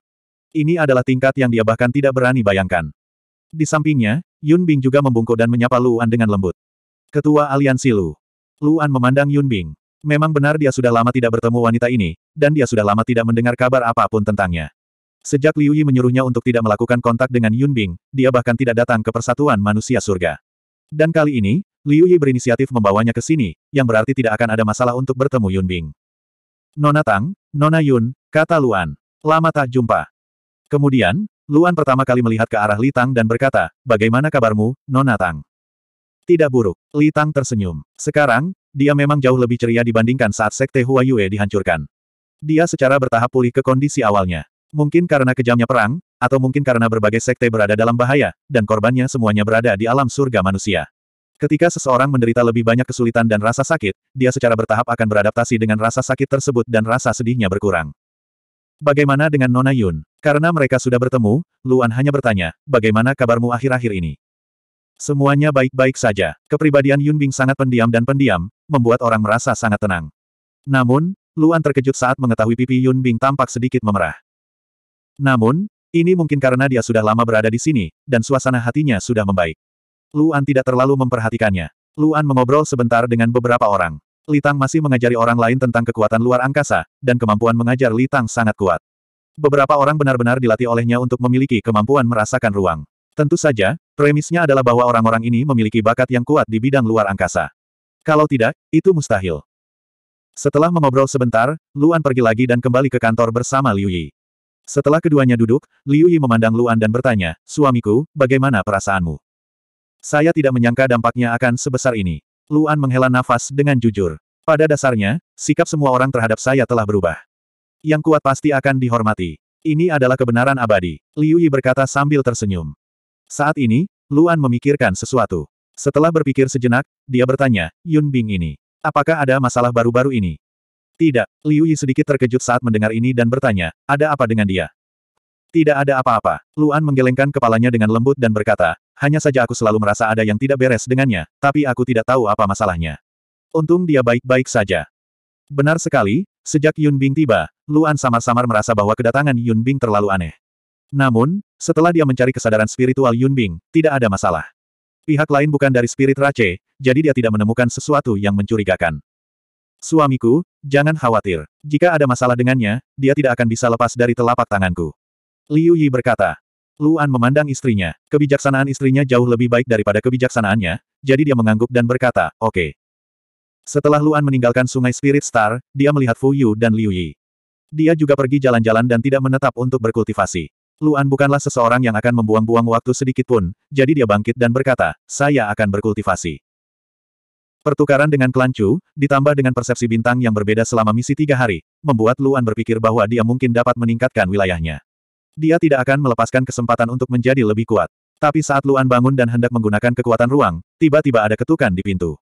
Ini adalah tingkat yang dia bahkan tidak berani bayangkan. Di sampingnya, Yun Bing juga membungkuk dan menyapa Luan dengan lembut. Ketua Aliansi Lu. Luan memandang Yun Bing. Memang benar dia sudah lama tidak bertemu wanita ini, dan dia sudah lama tidak mendengar kabar apapun tentangnya. Sejak Liu Yi menyuruhnya untuk tidak melakukan kontak dengan Yun Bing, dia bahkan tidak datang ke persatuan manusia surga. Dan kali ini, Liu Yi berinisiatif membawanya ke sini, yang berarti tidak akan ada masalah untuk bertemu Yun Bing. Nona Tang, Nona Yun, kata Luan. Lama tak jumpa. Kemudian, Luan pertama kali melihat ke arah Litang dan berkata, bagaimana kabarmu, Nona Tang? Tidak buruk. Litang tersenyum. Sekarang, dia memang jauh lebih ceria dibandingkan saat Sekte Hua Yue dihancurkan. Dia secara bertahap pulih ke kondisi awalnya. Mungkin karena kejamnya perang, atau mungkin karena berbagai sekte berada dalam bahaya, dan korbannya semuanya berada di alam surga manusia. Ketika seseorang menderita lebih banyak kesulitan dan rasa sakit, dia secara bertahap akan beradaptasi dengan rasa sakit tersebut dan rasa sedihnya berkurang. Bagaimana dengan Nona Yun? Karena mereka sudah bertemu, Luan hanya bertanya, bagaimana kabarmu akhir-akhir ini? Semuanya baik-baik saja. Kepribadian Yun Bing sangat pendiam dan pendiam, membuat orang merasa sangat tenang. Namun, Luan terkejut saat mengetahui pipi Yun Bing tampak sedikit memerah. Namun, ini mungkin karena dia sudah lama berada di sini, dan suasana hatinya sudah membaik. Luan tidak terlalu memperhatikannya. Luan mengobrol sebentar dengan beberapa orang. Litang masih mengajari orang lain tentang kekuatan luar angkasa, dan kemampuan mengajar Litang sangat kuat. Beberapa orang benar-benar dilatih olehnya untuk memiliki kemampuan merasakan ruang. Tentu saja, premisnya adalah bahwa orang-orang ini memiliki bakat yang kuat di bidang luar angkasa. Kalau tidak, itu mustahil. Setelah mengobrol sebentar, Luan pergi lagi dan kembali ke kantor bersama Liu Yi. Setelah keduanya duduk, Liu Yi memandang Luan dan bertanya, Suamiku, bagaimana perasaanmu? Saya tidak menyangka dampaknya akan sebesar ini. Luan menghela nafas dengan jujur. Pada dasarnya, sikap semua orang terhadap saya telah berubah. Yang kuat pasti akan dihormati. Ini adalah kebenaran abadi, Liu Yi berkata sambil tersenyum. Saat ini, Luan memikirkan sesuatu. Setelah berpikir sejenak, dia bertanya, Yun Bing ini, apakah ada masalah baru-baru ini? Tidak, Liu Yi sedikit terkejut saat mendengar ini dan bertanya, ada apa dengan dia? Tidak ada apa-apa. Luan menggelengkan kepalanya dengan lembut dan berkata, hanya saja aku selalu merasa ada yang tidak beres dengannya, tapi aku tidak tahu apa masalahnya. Untung dia baik-baik saja. Benar sekali, sejak Yun Bing tiba, Luan samar-samar merasa bahwa kedatangan Yun Bing terlalu aneh. Namun, setelah dia mencari kesadaran spiritual Yun Bing, tidak ada masalah. Pihak lain bukan dari spirit Rache, jadi dia tidak menemukan sesuatu yang mencurigakan. Suamiku, jangan khawatir. Jika ada masalah dengannya, dia tidak akan bisa lepas dari telapak tanganku. Liu Yi berkata. Luan memandang istrinya. Kebijaksanaan istrinya jauh lebih baik daripada kebijaksanaannya, jadi dia mengangguk dan berkata, oke. Okay. Setelah Luan meninggalkan sungai Spirit Star, dia melihat Fu Yu dan Liu Yi. Dia juga pergi jalan-jalan dan tidak menetap untuk berkultivasi. Luan bukanlah seseorang yang akan membuang-buang waktu sedikitpun, jadi dia bangkit dan berkata, saya akan berkultivasi. Pertukaran dengan klan ditambah dengan persepsi bintang yang berbeda selama misi tiga hari, membuat Luan berpikir bahwa dia mungkin dapat meningkatkan wilayahnya. Dia tidak akan melepaskan kesempatan untuk menjadi lebih kuat. Tapi saat Luan bangun dan hendak menggunakan kekuatan ruang, tiba-tiba ada ketukan di pintu.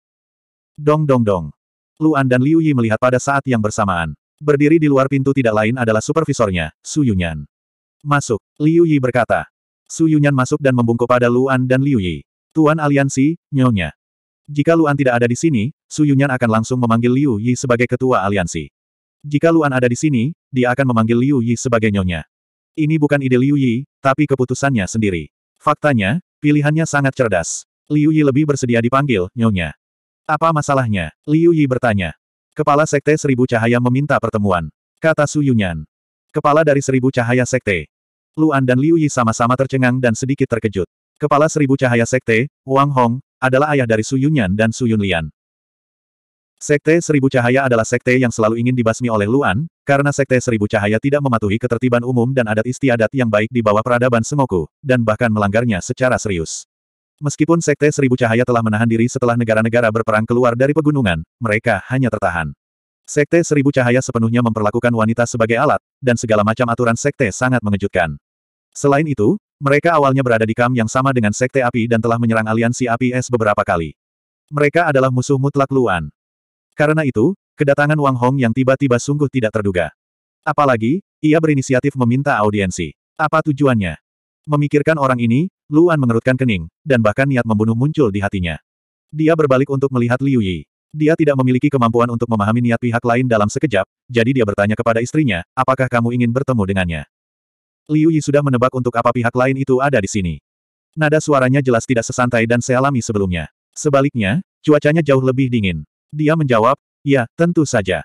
Dong dong dong. Luan dan Liu Yi melihat pada saat yang bersamaan. Berdiri di luar pintu tidak lain adalah supervisornya, Su Yunyan. Masuk, Liu Yi berkata. Su Yunyan masuk dan membungkuk pada Luan dan Liu Yi. Tuan aliansi, nyonya. Jika Luan tidak ada di sini, Su Yunyan akan langsung memanggil Liu Yi sebagai ketua aliansi. Jika Luan ada di sini, dia akan memanggil Liu Yi sebagai nyonya. Ini bukan ide Liu Yi, tapi keputusannya sendiri. Faktanya, pilihannya sangat cerdas. Liu Yi lebih bersedia dipanggil, nyonya. Apa masalahnya? Liu Yi bertanya. Kepala Sekte Seribu Cahaya meminta pertemuan. Kata Su Yunyan. Kepala dari Seribu Cahaya Sekte. Luan dan Liu Yi sama-sama tercengang dan sedikit terkejut. Kepala Seribu Cahaya Sekte, Wang Hong, adalah ayah dari Su Yunyan dan Su Yunlian. Sekte Seribu Cahaya adalah sekte yang selalu ingin dibasmi oleh Luan, karena Sekte Seribu Cahaya tidak mematuhi ketertiban umum dan adat istiadat yang baik di bawah peradaban Semoku dan bahkan melanggarnya secara serius. Meskipun Sekte Seribu Cahaya telah menahan diri setelah negara-negara berperang keluar dari pegunungan, mereka hanya tertahan. Sekte Seribu Cahaya sepenuhnya memperlakukan wanita sebagai alat, dan segala macam aturan sekte sangat mengejutkan. Selain itu, mereka awalnya berada di kam yang sama dengan Sekte Api dan telah menyerang aliansi Api Es beberapa kali. Mereka adalah musuh mutlak Luan. Karena itu, kedatangan Wang Hong yang tiba-tiba sungguh tidak terduga. Apalagi, ia berinisiatif meminta audiensi. Apa tujuannya? Memikirkan orang ini, Luan mengerutkan kening, dan bahkan niat membunuh muncul di hatinya. Dia berbalik untuk melihat Liu Yi. Dia tidak memiliki kemampuan untuk memahami niat pihak lain dalam sekejap, jadi dia bertanya kepada istrinya, apakah kamu ingin bertemu dengannya? Liu Yi sudah menebak untuk apa pihak lain itu ada di sini. Nada suaranya jelas tidak sesantai dan sealami sebelumnya. Sebaliknya, cuacanya jauh lebih dingin. Dia menjawab, ya, tentu saja.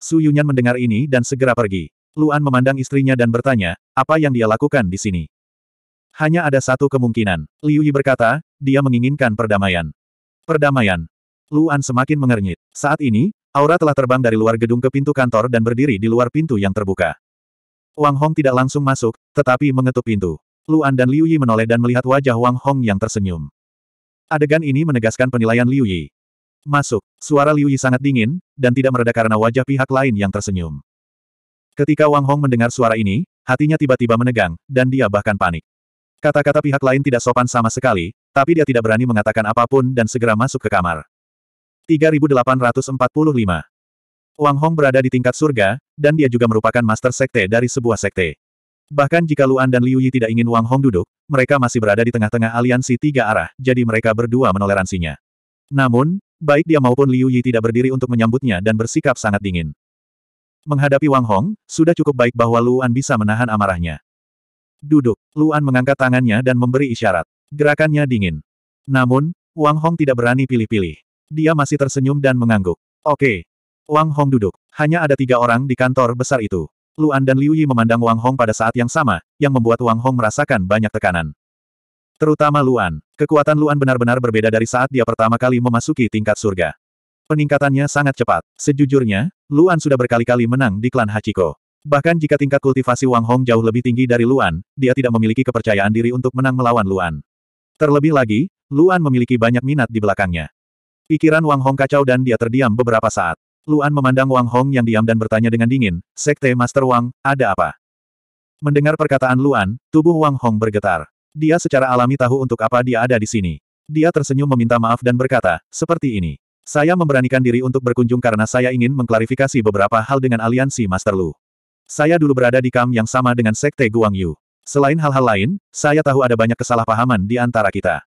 Su Yunyan mendengar ini dan segera pergi. Luan memandang istrinya dan bertanya, apa yang dia lakukan di sini? Hanya ada satu kemungkinan. Liu Yi berkata, dia menginginkan perdamaian. Perdamaian. Luan semakin mengernyit. Saat ini, aura telah terbang dari luar gedung ke pintu kantor dan berdiri di luar pintu yang terbuka. Wang Hong tidak langsung masuk, tetapi mengetuk pintu. Luan dan Liu Yi menoleh dan melihat wajah Wang Hong yang tersenyum. Adegan ini menegaskan penilaian Liu Yi. Masuk. Suara Liu Yi sangat dingin, dan tidak mereda karena wajah pihak lain yang tersenyum. Ketika Wang Hong mendengar suara ini, hatinya tiba-tiba menegang, dan dia bahkan panik. Kata-kata pihak lain tidak sopan sama sekali, tapi dia tidak berani mengatakan apapun dan segera masuk ke kamar. 3845 Wang Hong berada di tingkat surga, dan dia juga merupakan master sekte dari sebuah sekte. Bahkan jika Luan dan Liu Yi tidak ingin Wang Hong duduk, mereka masih berada di tengah-tengah aliansi tiga arah, jadi mereka berdua menoleransinya. Namun, Baik dia maupun Liu Yi tidak berdiri untuk menyambutnya dan bersikap sangat dingin. Menghadapi Wang Hong, sudah cukup baik bahwa Luan bisa menahan amarahnya. Duduk, Luan mengangkat tangannya dan memberi isyarat. Gerakannya dingin. Namun, Wang Hong tidak berani pilih-pilih. Dia masih tersenyum dan mengangguk. Oke. Wang Hong duduk. Hanya ada tiga orang di kantor besar itu. Luan dan Liu Yi memandang Wang Hong pada saat yang sama, yang membuat Wang Hong merasakan banyak tekanan. Terutama Luan. Kekuatan Luan benar-benar berbeda dari saat dia pertama kali memasuki tingkat surga. Peningkatannya sangat cepat. Sejujurnya, Luan sudah berkali-kali menang di klan Hachiko. Bahkan jika tingkat kultivasi Wang Hong jauh lebih tinggi dari Luan, dia tidak memiliki kepercayaan diri untuk menang melawan Luan. Terlebih lagi, Luan memiliki banyak minat di belakangnya. Pikiran Wang Hong kacau dan dia terdiam beberapa saat. Luan memandang Wang Hong yang diam dan bertanya dengan dingin, Sekte Master Wang, ada apa? Mendengar perkataan Luan, tubuh Wang Hong bergetar. Dia secara alami tahu untuk apa dia ada di sini. Dia tersenyum meminta maaf dan berkata, seperti ini. Saya memberanikan diri untuk berkunjung karena saya ingin mengklarifikasi beberapa hal dengan aliansi Master Lu. Saya dulu berada di kam yang sama dengan Sekte Guangyu. Selain hal-hal lain, saya tahu ada banyak kesalahpahaman di antara kita.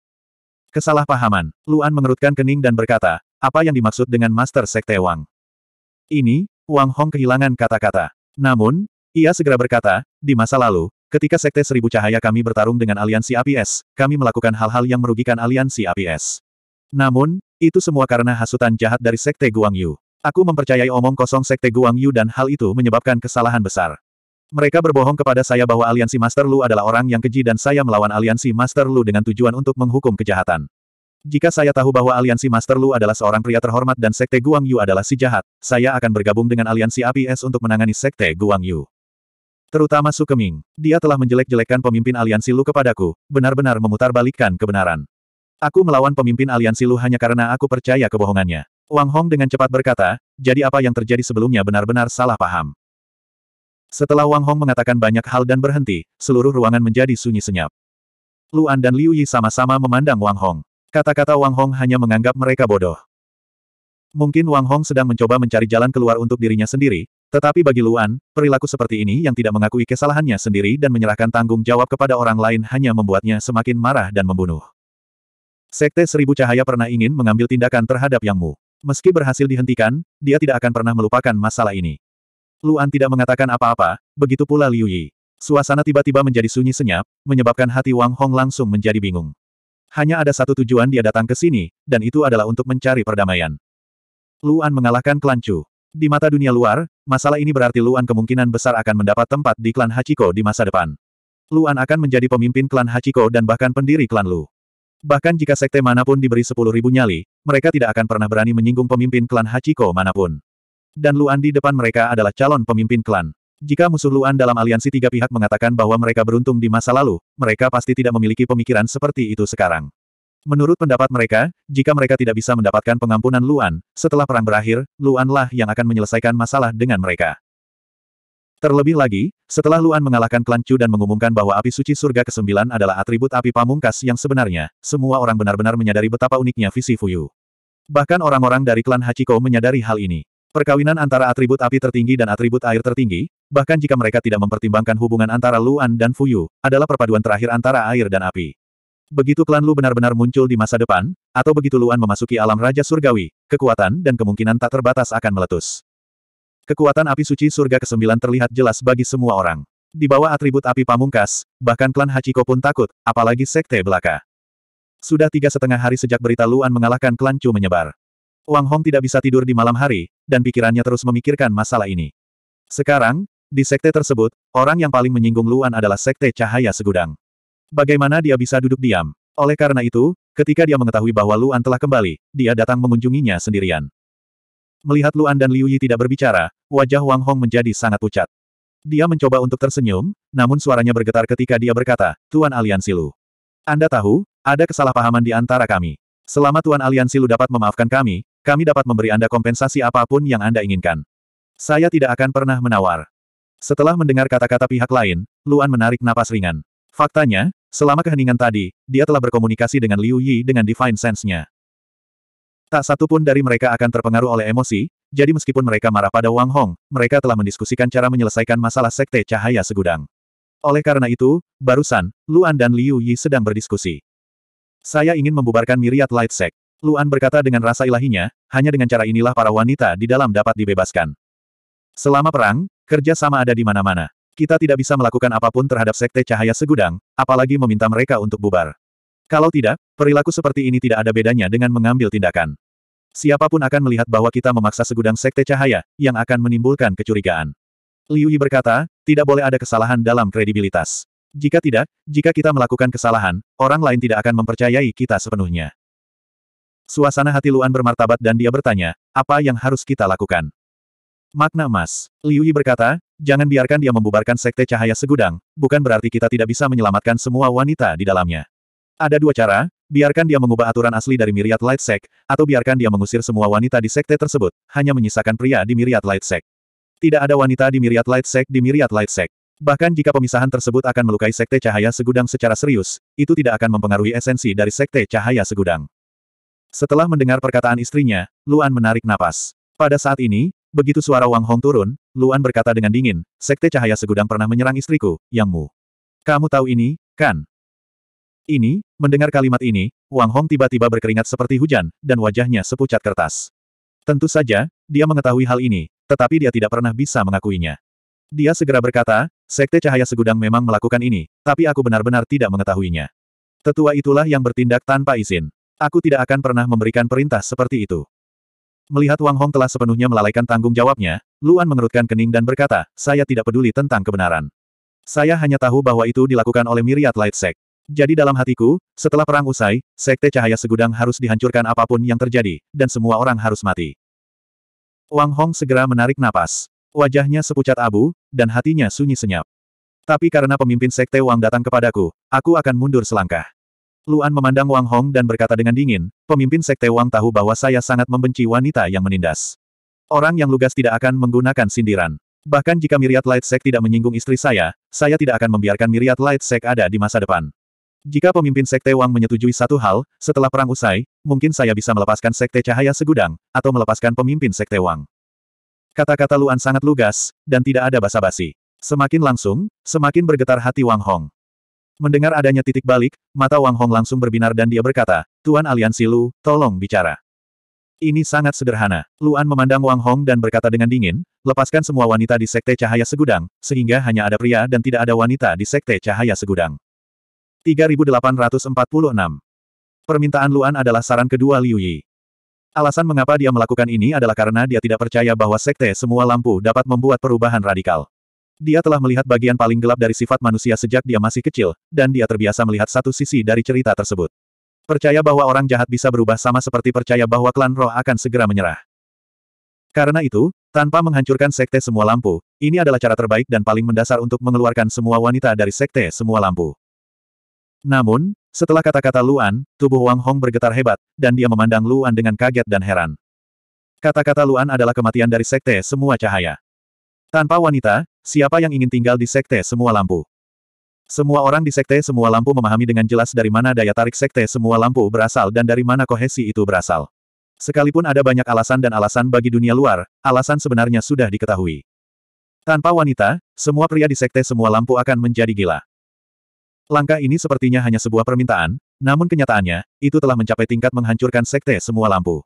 Kesalahpahaman, Luan mengerutkan kening dan berkata, apa yang dimaksud dengan Master Sekte Wang? Ini, Wang Hong kehilangan kata-kata. Namun, ia segera berkata, di masa lalu, Ketika Sekte Seribu Cahaya kami bertarung dengan aliansi APS, kami melakukan hal-hal yang merugikan aliansi APS. Namun, itu semua karena hasutan jahat dari Sekte Guangyu. Aku mempercayai omong kosong Sekte Guangyu dan hal itu menyebabkan kesalahan besar. Mereka berbohong kepada saya bahwa aliansi Master Lu adalah orang yang keji dan saya melawan aliansi Master Lu dengan tujuan untuk menghukum kejahatan. Jika saya tahu bahwa aliansi Master Lu adalah seorang pria terhormat dan sekte Guangyu adalah si jahat, saya akan bergabung dengan aliansi APS untuk menangani sekte Guangyu. Terutama Su Keming, Dia telah menjelek jelekkan pemimpin aliansi Lu kepadaku, benar-benar memutarbalikkan kebenaran. Aku melawan pemimpin aliansi Lu hanya karena aku percaya kebohongannya. Wang Hong dengan cepat berkata, jadi apa yang terjadi sebelumnya benar-benar salah paham. Setelah Wang Hong mengatakan banyak hal dan berhenti, seluruh ruangan menjadi sunyi senyap. Luan dan Liu Yi sama-sama memandang Wang Hong. Kata-kata Wang Hong hanya menganggap mereka bodoh. Mungkin Wang Hong sedang mencoba mencari jalan keluar untuk dirinya sendiri, tetapi bagi Luan, perilaku seperti ini yang tidak mengakui kesalahannya sendiri dan menyerahkan tanggung jawab kepada orang lain hanya membuatnya semakin marah dan membunuh. Sekte Seribu Cahaya pernah ingin mengambil tindakan terhadap Yang Mu. Meski berhasil dihentikan, dia tidak akan pernah melupakan masalah ini. Luan tidak mengatakan apa-apa, begitu pula Liu Yi. Suasana tiba-tiba menjadi sunyi senyap, menyebabkan hati Wang Hong langsung menjadi bingung. Hanya ada satu tujuan dia datang ke sini, dan itu adalah untuk mencari perdamaian. Luan mengalahkan Klan Chu. Di mata dunia luar, masalah ini berarti Luan kemungkinan besar akan mendapat tempat di klan Hachiko di masa depan. Luan akan menjadi pemimpin klan Hachiko dan bahkan pendiri klan Lu. Bahkan jika sekte manapun diberi sepuluh ribu nyali, mereka tidak akan pernah berani menyinggung pemimpin klan Hachiko manapun. Dan Luan di depan mereka adalah calon pemimpin klan. Jika musuh Luan dalam aliansi tiga pihak mengatakan bahwa mereka beruntung di masa lalu, mereka pasti tidak memiliki pemikiran seperti itu sekarang. Menurut pendapat mereka, jika mereka tidak bisa mendapatkan pengampunan Luan, setelah perang berakhir, Luanlah yang akan menyelesaikan masalah dengan mereka. Terlebih lagi, setelah Luan mengalahkan klan Chu dan mengumumkan bahwa api suci surga ke-9 adalah atribut api pamungkas yang sebenarnya, semua orang benar-benar menyadari betapa uniknya visi Fuyu. Bahkan orang-orang dari klan Hachiko menyadari hal ini. Perkawinan antara atribut api tertinggi dan atribut air tertinggi, bahkan jika mereka tidak mempertimbangkan hubungan antara Luan dan Fuyu, adalah perpaduan terakhir antara air dan api. Begitu klan Lu benar-benar muncul di masa depan, atau begitu Luan memasuki alam Raja Surgawi, kekuatan dan kemungkinan tak terbatas akan meletus. Kekuatan api suci surga ke-9 terlihat jelas bagi semua orang. Di bawah atribut api pamungkas, bahkan klan Hachiko pun takut, apalagi sekte belaka. Sudah tiga setengah hari sejak berita Luan mengalahkan klan Chu menyebar. Wang Hong tidak bisa tidur di malam hari, dan pikirannya terus memikirkan masalah ini. Sekarang, di sekte tersebut, orang yang paling menyinggung Luan adalah sekte cahaya segudang. Bagaimana dia bisa duduk diam? Oleh karena itu, ketika dia mengetahui bahwa Luan telah kembali, dia datang mengunjunginya sendirian. Melihat Luan dan Liu Yi tidak berbicara, wajah Wang Hong menjadi sangat pucat. Dia mencoba untuk tersenyum, namun suaranya bergetar ketika dia berkata, Tuan Aliansi Lu. Anda tahu, ada kesalahpahaman di antara kami. Selama Tuan Aliansi Lu dapat memaafkan kami, kami dapat memberi Anda kompensasi apapun yang Anda inginkan. Saya tidak akan pernah menawar. Setelah mendengar kata-kata pihak lain, Luan menarik napas ringan. Faktanya, Selama keheningan tadi, dia telah berkomunikasi dengan Liu Yi dengan Divine Sense-nya. Tak satu pun dari mereka akan terpengaruh oleh emosi, jadi meskipun mereka marah pada Wang Hong, mereka telah mendiskusikan cara menyelesaikan masalah Sekte Cahaya Segudang. Oleh karena itu, barusan, Luan dan Liu Yi sedang berdiskusi. Saya ingin membubarkan miriat Light Sect. Luan berkata dengan rasa ilahinya, hanya dengan cara inilah para wanita di dalam dapat dibebaskan. Selama perang, kerja sama ada di mana-mana. Kita tidak bisa melakukan apapun terhadap Sekte Cahaya Segudang, apalagi meminta mereka untuk bubar. Kalau tidak, perilaku seperti ini tidak ada bedanya dengan mengambil tindakan. Siapapun akan melihat bahwa kita memaksa segudang sekte cahaya, yang akan menimbulkan kecurigaan. Liu Yi berkata, tidak boleh ada kesalahan dalam kredibilitas. Jika tidak, jika kita melakukan kesalahan, orang lain tidak akan mempercayai kita sepenuhnya. Suasana hati Luan bermartabat dan dia bertanya, apa yang harus kita lakukan? Makna emas. Liu Yi berkata, Jangan biarkan dia membubarkan sekte cahaya segudang, bukan berarti kita tidak bisa menyelamatkan semua wanita di dalamnya. Ada dua cara, biarkan dia mengubah aturan asli dari Myriad Light Sect, atau biarkan dia mengusir semua wanita di sekte tersebut, hanya menyisakan pria di Myriad Light Sect. Tidak ada wanita di Myriad Light Sect di Myriad Light Sect. Bahkan jika pemisahan tersebut akan melukai sekte cahaya segudang secara serius, itu tidak akan mempengaruhi esensi dari sekte cahaya segudang. Setelah mendengar perkataan istrinya, Luan menarik napas. Pada saat ini, Begitu suara Wang Hong turun, Luan berkata dengan dingin, Sekte Cahaya Segudang pernah menyerang istriku, Yang Mu. Kamu tahu ini, kan? Ini, mendengar kalimat ini, Wang Hong tiba-tiba berkeringat seperti hujan, dan wajahnya sepucat kertas. Tentu saja, dia mengetahui hal ini, tetapi dia tidak pernah bisa mengakuinya. Dia segera berkata, Sekte Cahaya Segudang memang melakukan ini, tapi aku benar-benar tidak mengetahuinya. Tetua itulah yang bertindak tanpa izin. Aku tidak akan pernah memberikan perintah seperti itu. Melihat Wang Hong telah sepenuhnya melalaikan tanggung jawabnya, Luan mengerutkan kening dan berkata, saya tidak peduli tentang kebenaran. Saya hanya tahu bahwa itu dilakukan oleh Myriad Light Sect. Jadi dalam hatiku, setelah perang usai, Sekte Cahaya Segudang harus dihancurkan apapun yang terjadi, dan semua orang harus mati. Wang Hong segera menarik napas. Wajahnya sepucat abu, dan hatinya sunyi senyap. Tapi karena pemimpin Sekte Wang datang kepadaku, aku akan mundur selangkah. Luan memandang Wang Hong dan berkata dengan dingin, pemimpin sekte Wang tahu bahwa saya sangat membenci wanita yang menindas. Orang yang lugas tidak akan menggunakan sindiran. Bahkan jika Miriat Light Sek tidak menyinggung istri saya, saya tidak akan membiarkan Miriat Light Sek ada di masa depan. Jika pemimpin sekte Wang menyetujui satu hal, setelah perang usai, mungkin saya bisa melepaskan sekte cahaya segudang, atau melepaskan pemimpin sekte Wang. Kata-kata Luan sangat lugas, dan tidak ada basa-basi. Semakin langsung, semakin bergetar hati Wang Hong. Mendengar adanya titik balik, mata Wang Hong langsung berbinar dan dia berkata, Tuan Aliansi Lu, tolong bicara. Ini sangat sederhana. Luan memandang Wang Hong dan berkata dengan dingin, lepaskan semua wanita di Sekte Cahaya Segudang, sehingga hanya ada pria dan tidak ada wanita di Sekte Cahaya Segudang. 3846 Permintaan Luan adalah saran kedua Liu Yi. Alasan mengapa dia melakukan ini adalah karena dia tidak percaya bahwa Sekte Semua Lampu dapat membuat perubahan radikal. Dia telah melihat bagian paling gelap dari sifat manusia sejak dia masih kecil, dan dia terbiasa melihat satu sisi dari cerita tersebut. Percaya bahwa orang jahat bisa berubah sama seperti percaya bahwa klan roh akan segera menyerah. Karena itu, tanpa menghancurkan sekte semua lampu, ini adalah cara terbaik dan paling mendasar untuk mengeluarkan semua wanita dari sekte semua lampu. Namun, setelah kata-kata Luan, tubuh Wang Hong bergetar hebat, dan dia memandang Luan dengan kaget dan heran. Kata-kata Luan adalah kematian dari sekte semua cahaya. Tanpa wanita, Siapa yang ingin tinggal di Sekte Semua Lampu? Semua orang di Sekte Semua Lampu memahami dengan jelas dari mana daya tarik Sekte Semua Lampu berasal dan dari mana kohesi itu berasal. Sekalipun ada banyak alasan dan alasan bagi dunia luar, alasan sebenarnya sudah diketahui. Tanpa wanita, semua pria di Sekte Semua Lampu akan menjadi gila. Langkah ini sepertinya hanya sebuah permintaan, namun kenyataannya, itu telah mencapai tingkat menghancurkan Sekte Semua Lampu.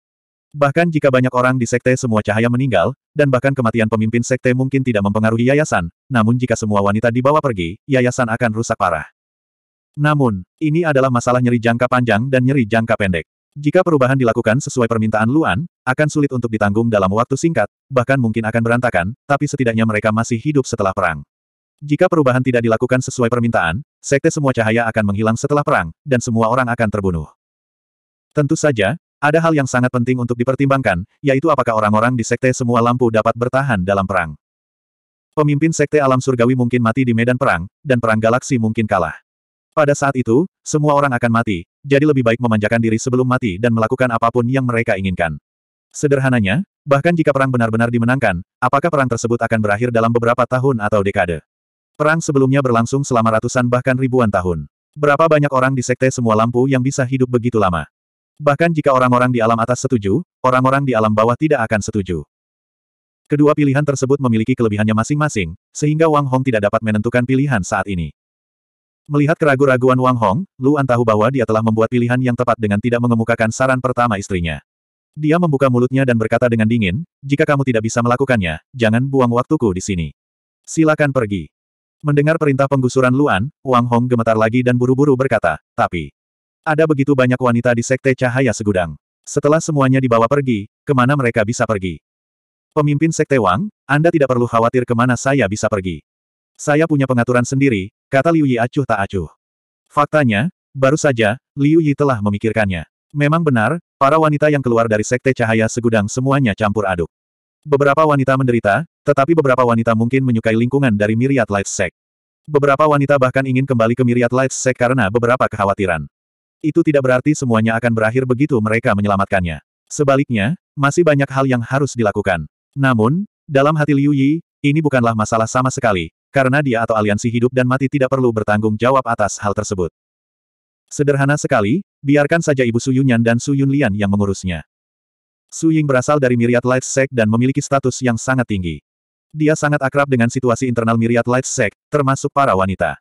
Bahkan jika banyak orang di sekte semua cahaya meninggal, dan bahkan kematian pemimpin sekte mungkin tidak mempengaruhi yayasan, namun jika semua wanita dibawa pergi, yayasan akan rusak parah. Namun, ini adalah masalah nyeri jangka panjang dan nyeri jangka pendek. Jika perubahan dilakukan sesuai permintaan Luan, akan sulit untuk ditanggung dalam waktu singkat, bahkan mungkin akan berantakan, tapi setidaknya mereka masih hidup setelah perang. Jika perubahan tidak dilakukan sesuai permintaan, sekte semua cahaya akan menghilang setelah perang, dan semua orang akan terbunuh. Tentu saja, ada hal yang sangat penting untuk dipertimbangkan, yaitu apakah orang-orang di Sekte Semua Lampu dapat bertahan dalam perang. Pemimpin Sekte Alam Surgawi mungkin mati di medan perang, dan perang galaksi mungkin kalah. Pada saat itu, semua orang akan mati, jadi lebih baik memanjakan diri sebelum mati dan melakukan apapun yang mereka inginkan. Sederhananya, bahkan jika perang benar-benar dimenangkan, apakah perang tersebut akan berakhir dalam beberapa tahun atau dekade? Perang sebelumnya berlangsung selama ratusan bahkan ribuan tahun. Berapa banyak orang di Sekte Semua Lampu yang bisa hidup begitu lama? Bahkan jika orang-orang di alam atas setuju, orang-orang di alam bawah tidak akan setuju. Kedua pilihan tersebut memiliki kelebihannya masing-masing, sehingga Wang Hong tidak dapat menentukan pilihan saat ini. Melihat keraguan-raguan Wang Hong, Luan tahu bahwa dia telah membuat pilihan yang tepat dengan tidak mengemukakan saran pertama istrinya. Dia membuka mulutnya dan berkata dengan dingin, jika kamu tidak bisa melakukannya, jangan buang waktuku di sini. Silakan pergi. Mendengar perintah penggusuran Luan, Wang Hong gemetar lagi dan buru-buru berkata, tapi, ada begitu banyak wanita di Sekte Cahaya Segudang. Setelah semuanya dibawa pergi, kemana mereka bisa pergi? Pemimpin Sekte Wang, Anda tidak perlu khawatir kemana saya bisa pergi. Saya punya pengaturan sendiri, kata Liu Yi acuh tak acuh. Faktanya, baru saja, Liu Yi telah memikirkannya. Memang benar, para wanita yang keluar dari Sekte Cahaya Segudang semuanya campur aduk. Beberapa wanita menderita, tetapi beberapa wanita mungkin menyukai lingkungan dari Myriad Light Sect. Beberapa wanita bahkan ingin kembali ke Myriad Light Sect karena beberapa kekhawatiran. Itu tidak berarti semuanya akan berakhir begitu mereka menyelamatkannya. Sebaliknya, masih banyak hal yang harus dilakukan. Namun, dalam hati Liu Yi, ini bukanlah masalah sama sekali, karena dia atau aliansi hidup dan mati tidak perlu bertanggung jawab atas hal tersebut. Sederhana sekali, biarkan saja ibu Su Yunyan dan Su Lian yang mengurusnya. Su Ying berasal dari Myriad Light Sect dan memiliki status yang sangat tinggi. Dia sangat akrab dengan situasi internal Myriad Light Sect, termasuk para wanita.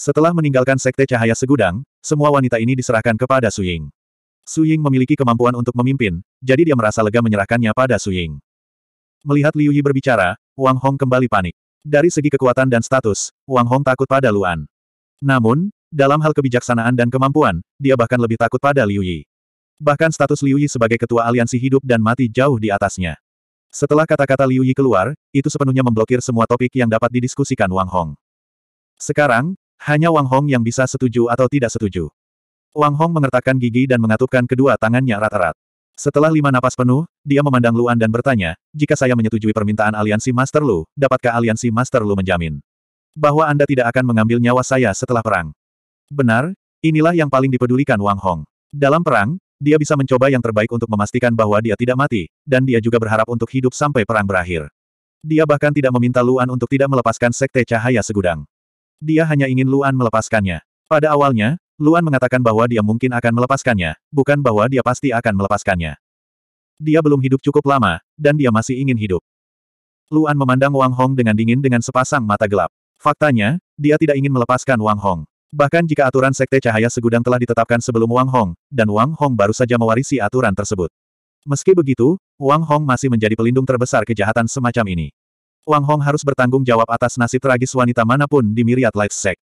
Setelah meninggalkan Sekte Cahaya Segudang, semua wanita ini diserahkan kepada Su Ying. Su Ying memiliki kemampuan untuk memimpin, jadi dia merasa lega menyerahkannya pada Su Ying. Melihat Liu Yi berbicara, Wang Hong kembali panik. Dari segi kekuatan dan status, Wang Hong takut pada Luan. Namun, dalam hal kebijaksanaan dan kemampuan, dia bahkan lebih takut pada Liu Yi. Bahkan status Liu Yi sebagai ketua aliansi hidup dan mati jauh di atasnya. Setelah kata-kata Liu Yi keluar, itu sepenuhnya memblokir semua topik yang dapat didiskusikan Wang Hong. Sekarang, hanya Wang Hong yang bisa setuju atau tidak setuju. Wang Hong mengertakkan gigi dan mengatupkan kedua tangannya rata rat Setelah lima napas penuh, dia memandang Luan dan bertanya, jika saya menyetujui permintaan aliansi Master Lu, dapatkah aliansi Master Lu menjamin? Bahwa Anda tidak akan mengambil nyawa saya setelah perang. Benar, inilah yang paling dipedulikan Wang Hong. Dalam perang, dia bisa mencoba yang terbaik untuk memastikan bahwa dia tidak mati, dan dia juga berharap untuk hidup sampai perang berakhir. Dia bahkan tidak meminta Luan untuk tidak melepaskan sekte cahaya segudang. Dia hanya ingin Luan melepaskannya. Pada awalnya, Luan mengatakan bahwa dia mungkin akan melepaskannya, bukan bahwa dia pasti akan melepaskannya. Dia belum hidup cukup lama, dan dia masih ingin hidup. Luan memandang Wang Hong dengan dingin dengan sepasang mata gelap. Faktanya, dia tidak ingin melepaskan Wang Hong. Bahkan jika aturan Sekte Cahaya Segudang telah ditetapkan sebelum Wang Hong, dan Wang Hong baru saja mewarisi aturan tersebut. Meski begitu, Wang Hong masih menjadi pelindung terbesar kejahatan semacam ini. Wang Hong harus bertanggung jawab atas nasib tragis wanita manapun di Myriad Light Sect.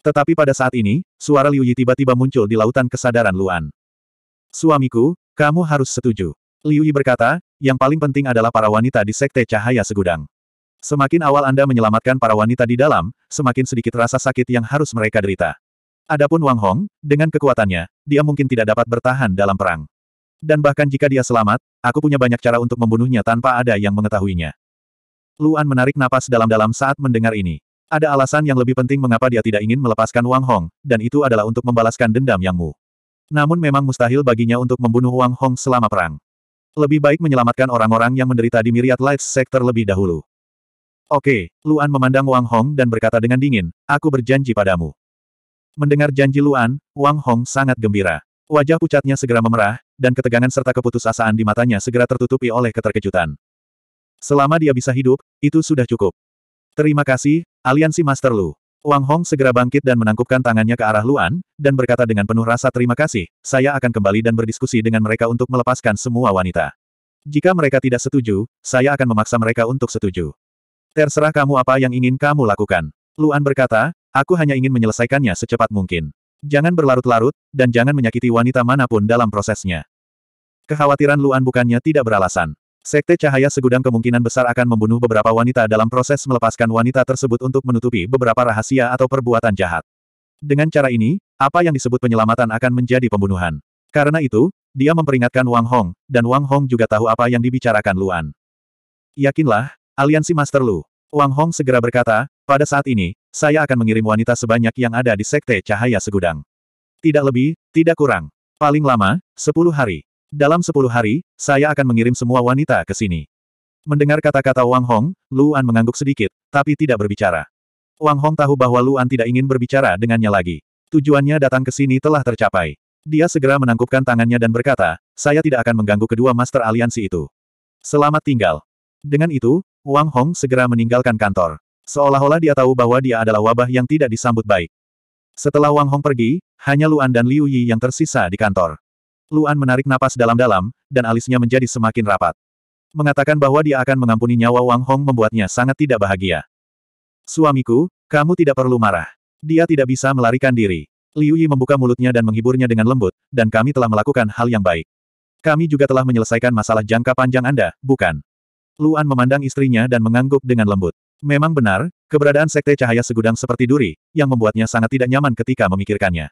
Tetapi pada saat ini, suara Liu Yi tiba-tiba muncul di lautan kesadaran Luan. Suamiku, kamu harus setuju. Liu Yi berkata, yang paling penting adalah para wanita di Sekte Cahaya Segudang. Semakin awal Anda menyelamatkan para wanita di dalam, semakin sedikit rasa sakit yang harus mereka derita. Adapun Wang Hong, dengan kekuatannya, dia mungkin tidak dapat bertahan dalam perang. Dan bahkan jika dia selamat, aku punya banyak cara untuk membunuhnya tanpa ada yang mengetahuinya. Luan menarik napas dalam-dalam saat mendengar ini. Ada alasan yang lebih penting mengapa dia tidak ingin melepaskan Wang Hong, dan itu adalah untuk membalaskan dendam Yang Mu. Namun memang mustahil baginya untuk membunuh Wang Hong selama perang. Lebih baik menyelamatkan orang-orang yang menderita di Myriad Lights Sector lebih dahulu. Oke, Luan memandang Wang Hong dan berkata dengan dingin, aku berjanji padamu. Mendengar janji Luan, Wang Hong sangat gembira. Wajah pucatnya segera memerah, dan ketegangan serta keputusasaan di matanya segera tertutupi oleh keterkejutan. Selama dia bisa hidup, itu sudah cukup. Terima kasih, aliansi Master Lu. Wang Hong segera bangkit dan menangkupkan tangannya ke arah Luan, dan berkata dengan penuh rasa terima kasih, saya akan kembali dan berdiskusi dengan mereka untuk melepaskan semua wanita. Jika mereka tidak setuju, saya akan memaksa mereka untuk setuju. Terserah kamu apa yang ingin kamu lakukan. Luan berkata, aku hanya ingin menyelesaikannya secepat mungkin. Jangan berlarut-larut, dan jangan menyakiti wanita manapun dalam prosesnya. Kekhawatiran Luan bukannya tidak beralasan. Sekte Cahaya Segudang kemungkinan besar akan membunuh beberapa wanita dalam proses melepaskan wanita tersebut untuk menutupi beberapa rahasia atau perbuatan jahat. Dengan cara ini, apa yang disebut penyelamatan akan menjadi pembunuhan. Karena itu, dia memperingatkan Wang Hong, dan Wang Hong juga tahu apa yang dibicarakan Luan. Yakinlah, aliansi Master Lu. Wang Hong segera berkata, pada saat ini, saya akan mengirim wanita sebanyak yang ada di Sekte Cahaya Segudang. Tidak lebih, tidak kurang. Paling lama, 10 hari. Dalam sepuluh hari, saya akan mengirim semua wanita ke sini. Mendengar kata-kata Wang Hong, Luan mengangguk sedikit, tapi tidak berbicara. Wang Hong tahu bahwa Luan tidak ingin berbicara dengannya lagi. Tujuannya datang ke sini telah tercapai. Dia segera menangkupkan tangannya dan berkata, saya tidak akan mengganggu kedua master aliansi itu. Selamat tinggal. Dengan itu, Wang Hong segera meninggalkan kantor. Seolah-olah dia tahu bahwa dia adalah wabah yang tidak disambut baik. Setelah Wang Hong pergi, hanya Luan dan Liu Yi yang tersisa di kantor. Luan menarik napas dalam-dalam, dan alisnya menjadi semakin rapat. Mengatakan bahwa dia akan mengampuni nyawa Wang Hong membuatnya sangat tidak bahagia. Suamiku, kamu tidak perlu marah. Dia tidak bisa melarikan diri. Liu Yi membuka mulutnya dan menghiburnya dengan lembut, dan kami telah melakukan hal yang baik. Kami juga telah menyelesaikan masalah jangka panjang Anda, bukan? Luan memandang istrinya dan mengangguk dengan lembut. Memang benar, keberadaan sekte cahaya segudang seperti duri, yang membuatnya sangat tidak nyaman ketika memikirkannya.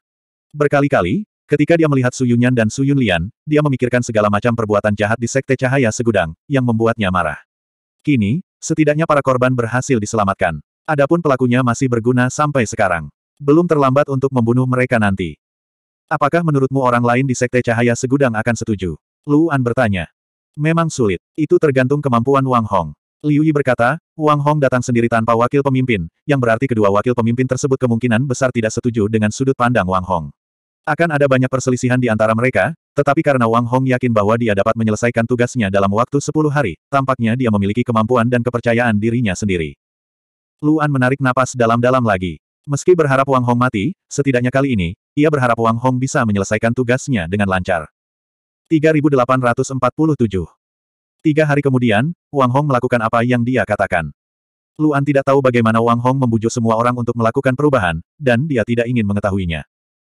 Berkali-kali, Ketika dia melihat Su Yunyan dan Su Yunlian, dia memikirkan segala macam perbuatan jahat di Sekte Cahaya Segudang, yang membuatnya marah. Kini, setidaknya para korban berhasil diselamatkan. Adapun pelakunya masih berguna sampai sekarang. Belum terlambat untuk membunuh mereka nanti. Apakah menurutmu orang lain di Sekte Cahaya Segudang akan setuju? Luan bertanya. Memang sulit. Itu tergantung kemampuan Wang Hong. Liu Yi berkata, Wang Hong datang sendiri tanpa wakil pemimpin, yang berarti kedua wakil pemimpin tersebut kemungkinan besar tidak setuju dengan sudut pandang Wang Hong. Akan ada banyak perselisihan di antara mereka, tetapi karena Wang Hong yakin bahwa dia dapat menyelesaikan tugasnya dalam waktu 10 hari, tampaknya dia memiliki kemampuan dan kepercayaan dirinya sendiri. Luan menarik napas dalam-dalam lagi. Meski berharap Wang Hong mati, setidaknya kali ini, ia berharap Wang Hong bisa menyelesaikan tugasnya dengan lancar. 3847 Tiga hari kemudian, Wang Hong melakukan apa yang dia katakan. Luan tidak tahu bagaimana Wang Hong membujuk semua orang untuk melakukan perubahan, dan dia tidak ingin mengetahuinya.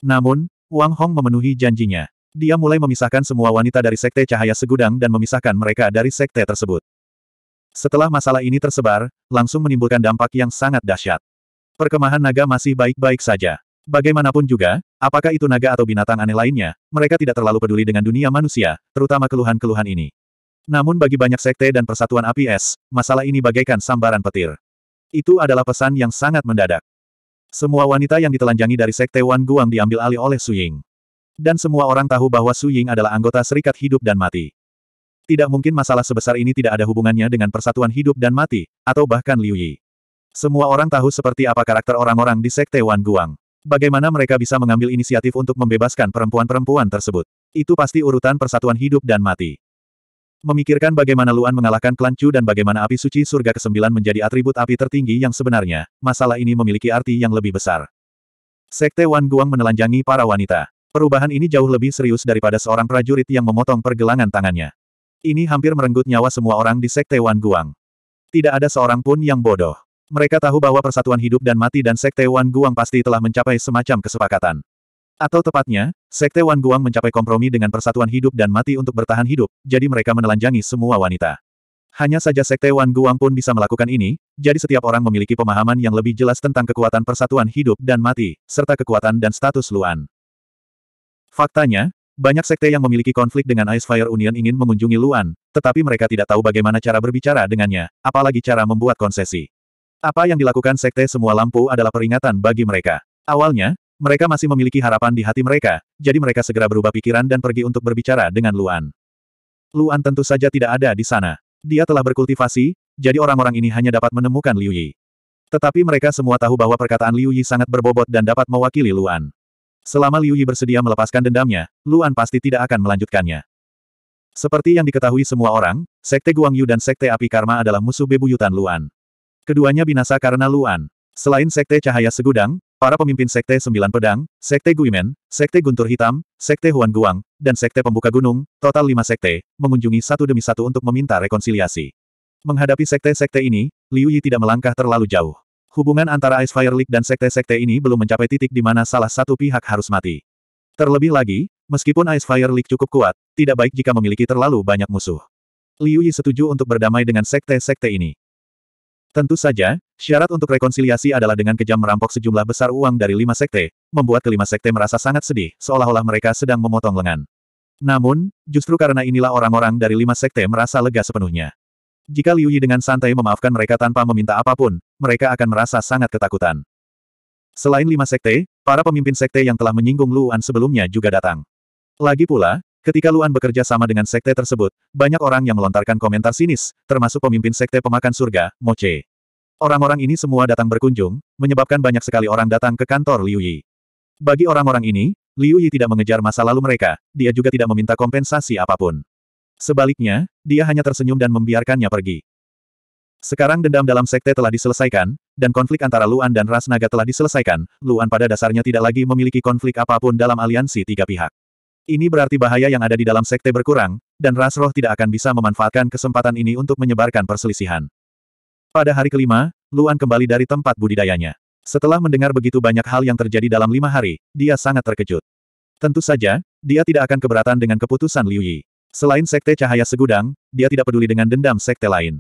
Namun, Wang Hong memenuhi janjinya. Dia mulai memisahkan semua wanita dari Sekte Cahaya Segudang dan memisahkan mereka dari Sekte tersebut. Setelah masalah ini tersebar, langsung menimbulkan dampak yang sangat dahsyat. Perkemahan naga masih baik-baik saja. Bagaimanapun juga, apakah itu naga atau binatang aneh lainnya, mereka tidak terlalu peduli dengan dunia manusia, terutama keluhan-keluhan ini. Namun bagi banyak sekte dan persatuan APS, masalah ini bagaikan sambaran petir. Itu adalah pesan yang sangat mendadak. Semua wanita yang ditelanjangi dari sekte Wan Guang diambil alih oleh Su Ying. Dan semua orang tahu bahwa Su Ying adalah anggota serikat hidup dan mati. Tidak mungkin masalah sebesar ini tidak ada hubungannya dengan persatuan hidup dan mati, atau bahkan Liu Yi. Semua orang tahu seperti apa karakter orang-orang di sekte Wan Guang. Bagaimana mereka bisa mengambil inisiatif untuk membebaskan perempuan-perempuan tersebut? Itu pasti urutan persatuan hidup dan mati. Memikirkan bagaimana Luan mengalahkan klan Chu dan bagaimana api suci surga ke-9 menjadi atribut api tertinggi yang sebenarnya, masalah ini memiliki arti yang lebih besar. Sekte Wan Guang menelanjangi para wanita. Perubahan ini jauh lebih serius daripada seorang prajurit yang memotong pergelangan tangannya. Ini hampir merenggut nyawa semua orang di Sekte Wan Guang. Tidak ada seorang pun yang bodoh. Mereka tahu bahwa persatuan hidup dan mati dan Sekte Wan Guang pasti telah mencapai semacam kesepakatan. Atau tepatnya, Sekte Wan Guang mencapai kompromi dengan persatuan hidup dan mati untuk bertahan hidup, jadi mereka menelanjangi semua wanita. Hanya saja Sekte Wan Guang pun bisa melakukan ini, jadi setiap orang memiliki pemahaman yang lebih jelas tentang kekuatan persatuan hidup dan mati, serta kekuatan dan status Luan. Faktanya, banyak sekte yang memiliki konflik dengan Ice Fire Union ingin mengunjungi Luan, tetapi mereka tidak tahu bagaimana cara berbicara dengannya, apalagi cara membuat konsesi. Apa yang dilakukan sekte semua lampu adalah peringatan bagi mereka. Awalnya, mereka masih memiliki harapan di hati mereka, jadi mereka segera berubah pikiran dan pergi untuk berbicara dengan Luan. Luan tentu saja tidak ada di sana. Dia telah berkultivasi, jadi orang-orang ini hanya dapat menemukan Liu Yi. Tetapi mereka semua tahu bahwa perkataan Liu Yi sangat berbobot dan dapat mewakili Luan. Selama Liu Yi bersedia melepaskan dendamnya, Luan pasti tidak akan melanjutkannya. Seperti yang diketahui semua orang, Sekte Guangyu dan Sekte Api Karma adalah musuh bebuyutan Luan. Keduanya binasa karena Luan. Selain Sekte Cahaya Segudang, Para pemimpin Sekte Sembilan Pedang, Sekte Guimen, Sekte Guntur Hitam, Sekte Huan Guang, dan Sekte Pembuka Gunung, total lima sekte, mengunjungi satu demi satu untuk meminta rekonsiliasi. Menghadapi sekte-sekte ini, Liu Yi tidak melangkah terlalu jauh. Hubungan antara Ice Fire League dan sekte-sekte ini belum mencapai titik di mana salah satu pihak harus mati. Terlebih lagi, meskipun Ice Fire League cukup kuat, tidak baik jika memiliki terlalu banyak musuh. Liu Yi setuju untuk berdamai dengan sekte-sekte ini. Tentu saja, syarat untuk rekonsiliasi adalah dengan kejam merampok sejumlah besar uang dari lima sekte, membuat kelima sekte merasa sangat sedih, seolah-olah mereka sedang memotong lengan. Namun, justru karena inilah orang-orang dari lima sekte merasa lega sepenuhnya. Jika Liu Yi dengan santai memaafkan mereka tanpa meminta apapun, mereka akan merasa sangat ketakutan. Selain lima sekte, para pemimpin sekte yang telah menyinggung Luan sebelumnya juga datang. Lagi pula, Ketika Luan bekerja sama dengan sekte tersebut, banyak orang yang melontarkan komentar sinis, termasuk pemimpin sekte pemakan surga, Moce. Orang-orang ini semua datang berkunjung, menyebabkan banyak sekali orang datang ke kantor Liu Yi. Bagi orang-orang ini, Liu Yi tidak mengejar masa lalu mereka, dia juga tidak meminta kompensasi apapun. Sebaliknya, dia hanya tersenyum dan membiarkannya pergi. Sekarang dendam dalam sekte telah diselesaikan, dan konflik antara Luan dan Ras Naga telah diselesaikan, Luan pada dasarnya tidak lagi memiliki konflik apapun dalam aliansi tiga pihak. Ini berarti bahaya yang ada di dalam sekte berkurang, dan ras roh tidak akan bisa memanfaatkan kesempatan ini untuk menyebarkan perselisihan. Pada hari kelima, Luan kembali dari tempat budidayanya. Setelah mendengar begitu banyak hal yang terjadi dalam lima hari, dia sangat terkejut. Tentu saja, dia tidak akan keberatan dengan keputusan Liu Yi. Selain sekte cahaya segudang, dia tidak peduli dengan dendam sekte lain.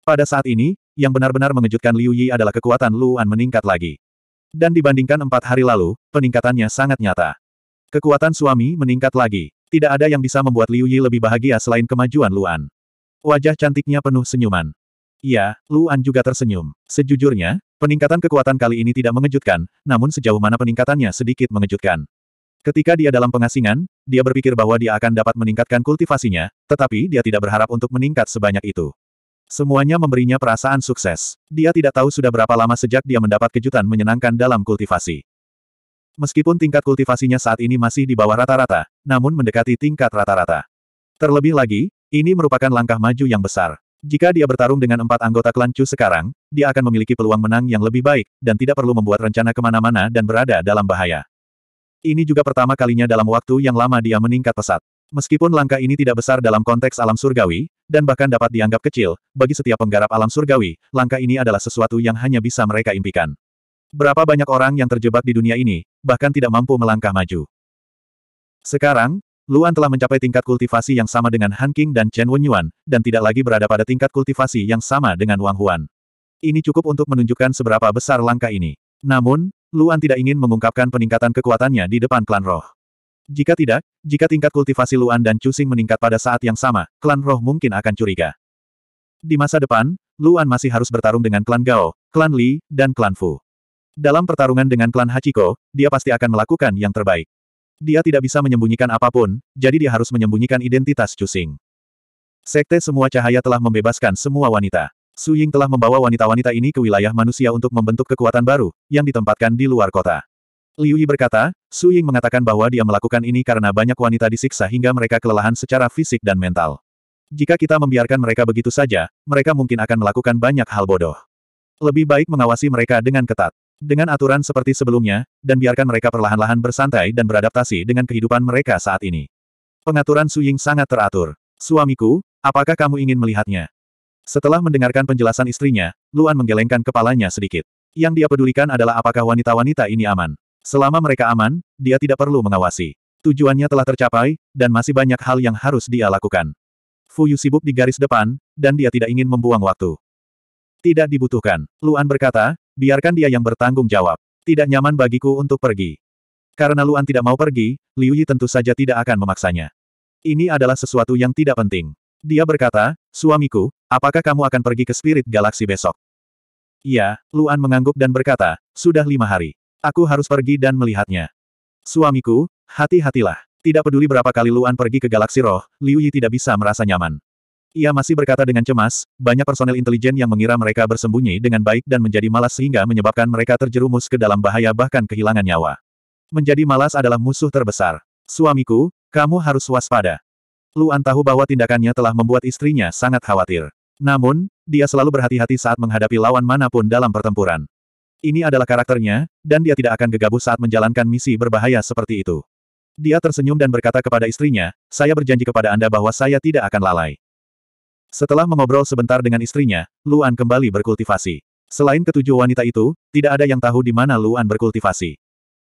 Pada saat ini, yang benar-benar mengejutkan Liu Yi adalah kekuatan Luan meningkat lagi. Dan dibandingkan empat hari lalu, peningkatannya sangat nyata. Kekuatan suami meningkat lagi. Tidak ada yang bisa membuat Liu Yi lebih bahagia selain kemajuan Luan. Wajah cantiknya penuh senyuman. Iya, Luan juga tersenyum. Sejujurnya, peningkatan kekuatan kali ini tidak mengejutkan, namun sejauh mana peningkatannya sedikit mengejutkan. Ketika dia dalam pengasingan, dia berpikir bahwa dia akan dapat meningkatkan kultivasinya, tetapi dia tidak berharap untuk meningkat sebanyak itu. Semuanya memberinya perasaan sukses. Dia tidak tahu sudah berapa lama sejak dia mendapat kejutan menyenangkan dalam kultivasi. Meskipun tingkat kultivasinya saat ini masih di bawah rata-rata, namun mendekati tingkat rata-rata. Terlebih lagi, ini merupakan langkah maju yang besar. Jika dia bertarung dengan empat anggota klan Chu sekarang, dia akan memiliki peluang menang yang lebih baik, dan tidak perlu membuat rencana kemana-mana dan berada dalam bahaya. Ini juga pertama kalinya dalam waktu yang lama dia meningkat pesat. Meskipun langkah ini tidak besar dalam konteks alam surgawi, dan bahkan dapat dianggap kecil, bagi setiap penggarap alam surgawi, langkah ini adalah sesuatu yang hanya bisa mereka impikan. Berapa banyak orang yang terjebak di dunia ini, bahkan tidak mampu melangkah maju. Sekarang, Luan telah mencapai tingkat kultivasi yang sama dengan Han King dan Chen Wenyuan, dan tidak lagi berada pada tingkat kultivasi yang sama dengan Wang Huan. Ini cukup untuk menunjukkan seberapa besar langkah ini. Namun, Luan tidak ingin mengungkapkan peningkatan kekuatannya di depan klan roh. Jika tidak, jika tingkat kultivasi Luan dan Cusing meningkat pada saat yang sama, klan roh mungkin akan curiga. Di masa depan, Luan masih harus bertarung dengan klan Gao, klan Li, dan klan Fu. Dalam pertarungan dengan klan Hachiko, dia pasti akan melakukan yang terbaik. Dia tidak bisa menyembunyikan apapun, jadi dia harus menyembunyikan identitas Cusing. Sekte Semua Cahaya telah membebaskan semua wanita. Su Ying telah membawa wanita-wanita ini ke wilayah manusia untuk membentuk kekuatan baru, yang ditempatkan di luar kota. Liu Yi berkata, Su Ying mengatakan bahwa dia melakukan ini karena banyak wanita disiksa hingga mereka kelelahan secara fisik dan mental. Jika kita membiarkan mereka begitu saja, mereka mungkin akan melakukan banyak hal bodoh. Lebih baik mengawasi mereka dengan ketat dengan aturan seperti sebelumnya, dan biarkan mereka perlahan-lahan bersantai dan beradaptasi dengan kehidupan mereka saat ini. Pengaturan Su Ying sangat teratur. Suamiku, apakah kamu ingin melihatnya? Setelah mendengarkan penjelasan istrinya, Luan menggelengkan kepalanya sedikit. Yang dia pedulikan adalah apakah wanita-wanita ini aman. Selama mereka aman, dia tidak perlu mengawasi. Tujuannya telah tercapai, dan masih banyak hal yang harus dia lakukan. Fuyu sibuk di garis depan, dan dia tidak ingin membuang waktu. Tidak dibutuhkan. Luan berkata, Biarkan dia yang bertanggung jawab. Tidak nyaman bagiku untuk pergi. Karena Luan tidak mau pergi, Liu Yi tentu saja tidak akan memaksanya. Ini adalah sesuatu yang tidak penting. Dia berkata, suamiku, apakah kamu akan pergi ke spirit galaksi besok? ya Luan mengangguk dan berkata, sudah lima hari. Aku harus pergi dan melihatnya. Suamiku, hati-hatilah. Tidak peduli berapa kali Luan pergi ke galaksi roh, Liu Yi tidak bisa merasa nyaman. Ia masih berkata dengan cemas, banyak personel intelijen yang mengira mereka bersembunyi dengan baik dan menjadi malas sehingga menyebabkan mereka terjerumus ke dalam bahaya bahkan kehilangan nyawa. Menjadi malas adalah musuh terbesar. Suamiku, kamu harus waspada. Luan tahu bahwa tindakannya telah membuat istrinya sangat khawatir. Namun, dia selalu berhati-hati saat menghadapi lawan manapun dalam pertempuran. Ini adalah karakternya, dan dia tidak akan gegabah saat menjalankan misi berbahaya seperti itu. Dia tersenyum dan berkata kepada istrinya, saya berjanji kepada Anda bahwa saya tidak akan lalai. Setelah mengobrol sebentar dengan istrinya, Luan kembali berkultivasi. Selain ketujuh wanita itu, tidak ada yang tahu di mana Luan berkultivasi.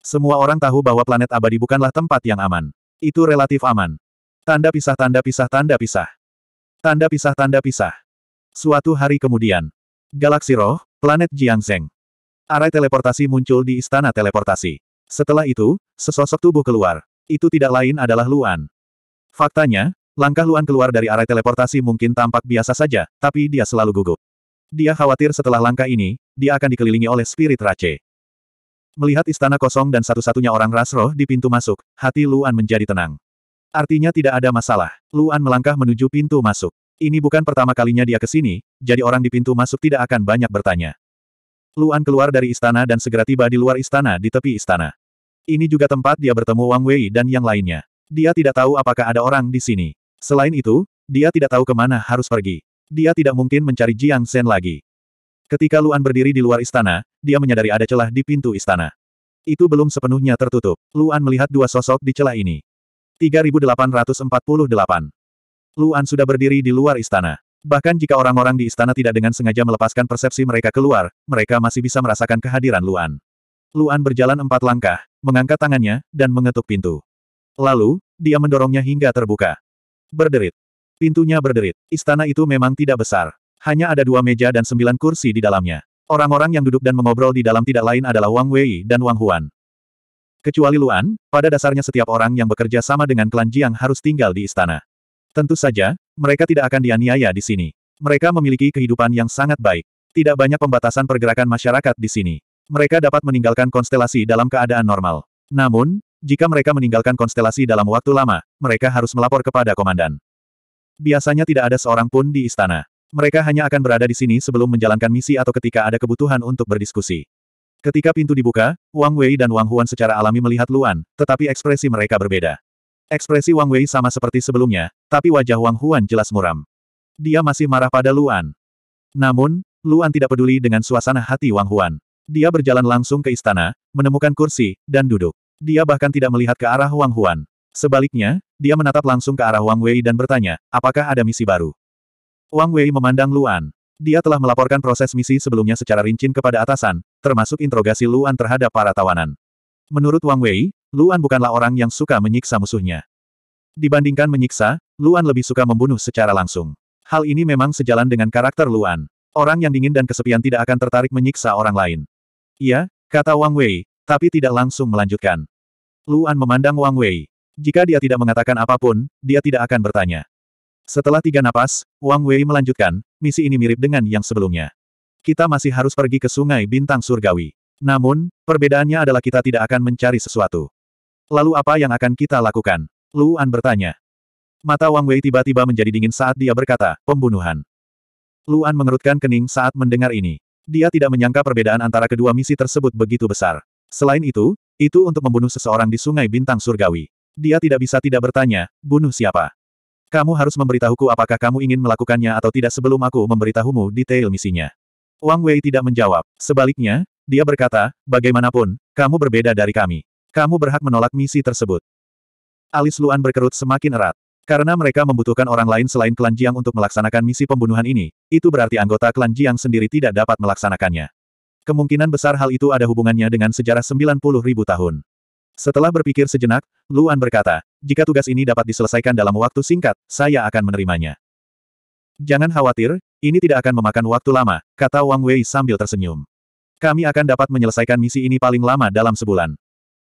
Semua orang tahu bahwa planet abadi bukanlah tempat yang aman. Itu relatif aman. Tanda pisah tanda pisah tanda pisah. Tanda pisah tanda pisah. Suatu hari kemudian. Galaksi roh, planet Zeng. Arai teleportasi muncul di istana teleportasi. Setelah itu, sesosok tubuh keluar. Itu tidak lain adalah Luan. Faktanya, Langkah Luan keluar dari arai teleportasi mungkin tampak biasa saja, tapi dia selalu gugup. Dia khawatir setelah langkah ini, dia akan dikelilingi oleh spirit race. Melihat istana kosong dan satu-satunya orang Rasroh di pintu masuk, hati Luan menjadi tenang. Artinya tidak ada masalah. Luan melangkah menuju pintu masuk. Ini bukan pertama kalinya dia ke sini, jadi orang di pintu masuk tidak akan banyak bertanya. Luan keluar dari istana dan segera tiba di luar istana di tepi istana. Ini juga tempat dia bertemu Wang Wei dan yang lainnya. Dia tidak tahu apakah ada orang di sini. Selain itu, dia tidak tahu kemana harus pergi. Dia tidak mungkin mencari Jiang Shen lagi. Ketika Luan berdiri di luar istana, dia menyadari ada celah di pintu istana. Itu belum sepenuhnya tertutup. Luan melihat dua sosok di celah ini. 3848. Luan sudah berdiri di luar istana. Bahkan jika orang-orang di istana tidak dengan sengaja melepaskan persepsi mereka keluar, mereka masih bisa merasakan kehadiran Luan. Luan berjalan empat langkah, mengangkat tangannya, dan mengetuk pintu. Lalu, dia mendorongnya hingga terbuka. Berderit. Pintunya berderit. Istana itu memang tidak besar. Hanya ada dua meja dan sembilan kursi di dalamnya. Orang-orang yang duduk dan mengobrol di dalam tidak lain adalah Wang Wei dan Wang Huan. Kecuali Luan, pada dasarnya setiap orang yang bekerja sama dengan klan Jiang harus tinggal di istana. Tentu saja, mereka tidak akan dianiaya di sini. Mereka memiliki kehidupan yang sangat baik. Tidak banyak pembatasan pergerakan masyarakat di sini. Mereka dapat meninggalkan konstelasi dalam keadaan normal. Namun, jika mereka meninggalkan konstelasi dalam waktu lama, mereka harus melapor kepada komandan. Biasanya tidak ada seorang pun di istana. Mereka hanya akan berada di sini sebelum menjalankan misi atau ketika ada kebutuhan untuk berdiskusi. Ketika pintu dibuka, Wang Wei dan Wang Huan secara alami melihat Luan, tetapi ekspresi mereka berbeda. Ekspresi Wang Wei sama seperti sebelumnya, tapi wajah Wang Huan jelas muram. Dia masih marah pada Luan. Namun, Luan tidak peduli dengan suasana hati Wang Huan. Dia berjalan langsung ke istana, menemukan kursi, dan duduk. Dia bahkan tidak melihat ke arah Wang Huan. Sebaliknya, dia menatap langsung ke arah Wang Wei dan bertanya, apakah ada misi baru? Wang Wei memandang Luan. Dia telah melaporkan proses misi sebelumnya secara rinci kepada atasan, termasuk interogasi Luan terhadap para tawanan. Menurut Wang Wei, Luan bukanlah orang yang suka menyiksa musuhnya. Dibandingkan menyiksa, Luan lebih suka membunuh secara langsung. Hal ini memang sejalan dengan karakter Luan. Orang yang dingin dan kesepian tidak akan tertarik menyiksa orang lain. Iya, kata Wang Wei, tapi tidak langsung melanjutkan. Luan memandang Wang Wei. Jika dia tidak mengatakan apapun, dia tidak akan bertanya. Setelah tiga napas, Wang Wei melanjutkan, misi ini mirip dengan yang sebelumnya. Kita masih harus pergi ke sungai bintang surgawi. Namun, perbedaannya adalah kita tidak akan mencari sesuatu. Lalu apa yang akan kita lakukan? Luan bertanya. Mata Wang Wei tiba-tiba menjadi dingin saat dia berkata, pembunuhan. Luan mengerutkan kening saat mendengar ini. Dia tidak menyangka perbedaan antara kedua misi tersebut begitu besar. Selain itu, itu untuk membunuh seseorang di Sungai Bintang Surgawi. Dia tidak bisa tidak bertanya, bunuh siapa? Kamu harus memberitahuku apakah kamu ingin melakukannya atau tidak sebelum aku memberitahumu detail misinya. Wang Wei tidak menjawab. Sebaliknya, dia berkata, bagaimanapun, kamu berbeda dari kami. Kamu berhak menolak misi tersebut. Alis Luan berkerut semakin erat. Karena mereka membutuhkan orang lain selain klan Jiang untuk melaksanakan misi pembunuhan ini, itu berarti anggota klan Jiang sendiri tidak dapat melaksanakannya. Kemungkinan besar hal itu ada hubungannya dengan sejarah 90 ribu tahun. Setelah berpikir sejenak, Luan berkata, jika tugas ini dapat diselesaikan dalam waktu singkat, saya akan menerimanya. Jangan khawatir, ini tidak akan memakan waktu lama, kata Wang Wei sambil tersenyum. Kami akan dapat menyelesaikan misi ini paling lama dalam sebulan.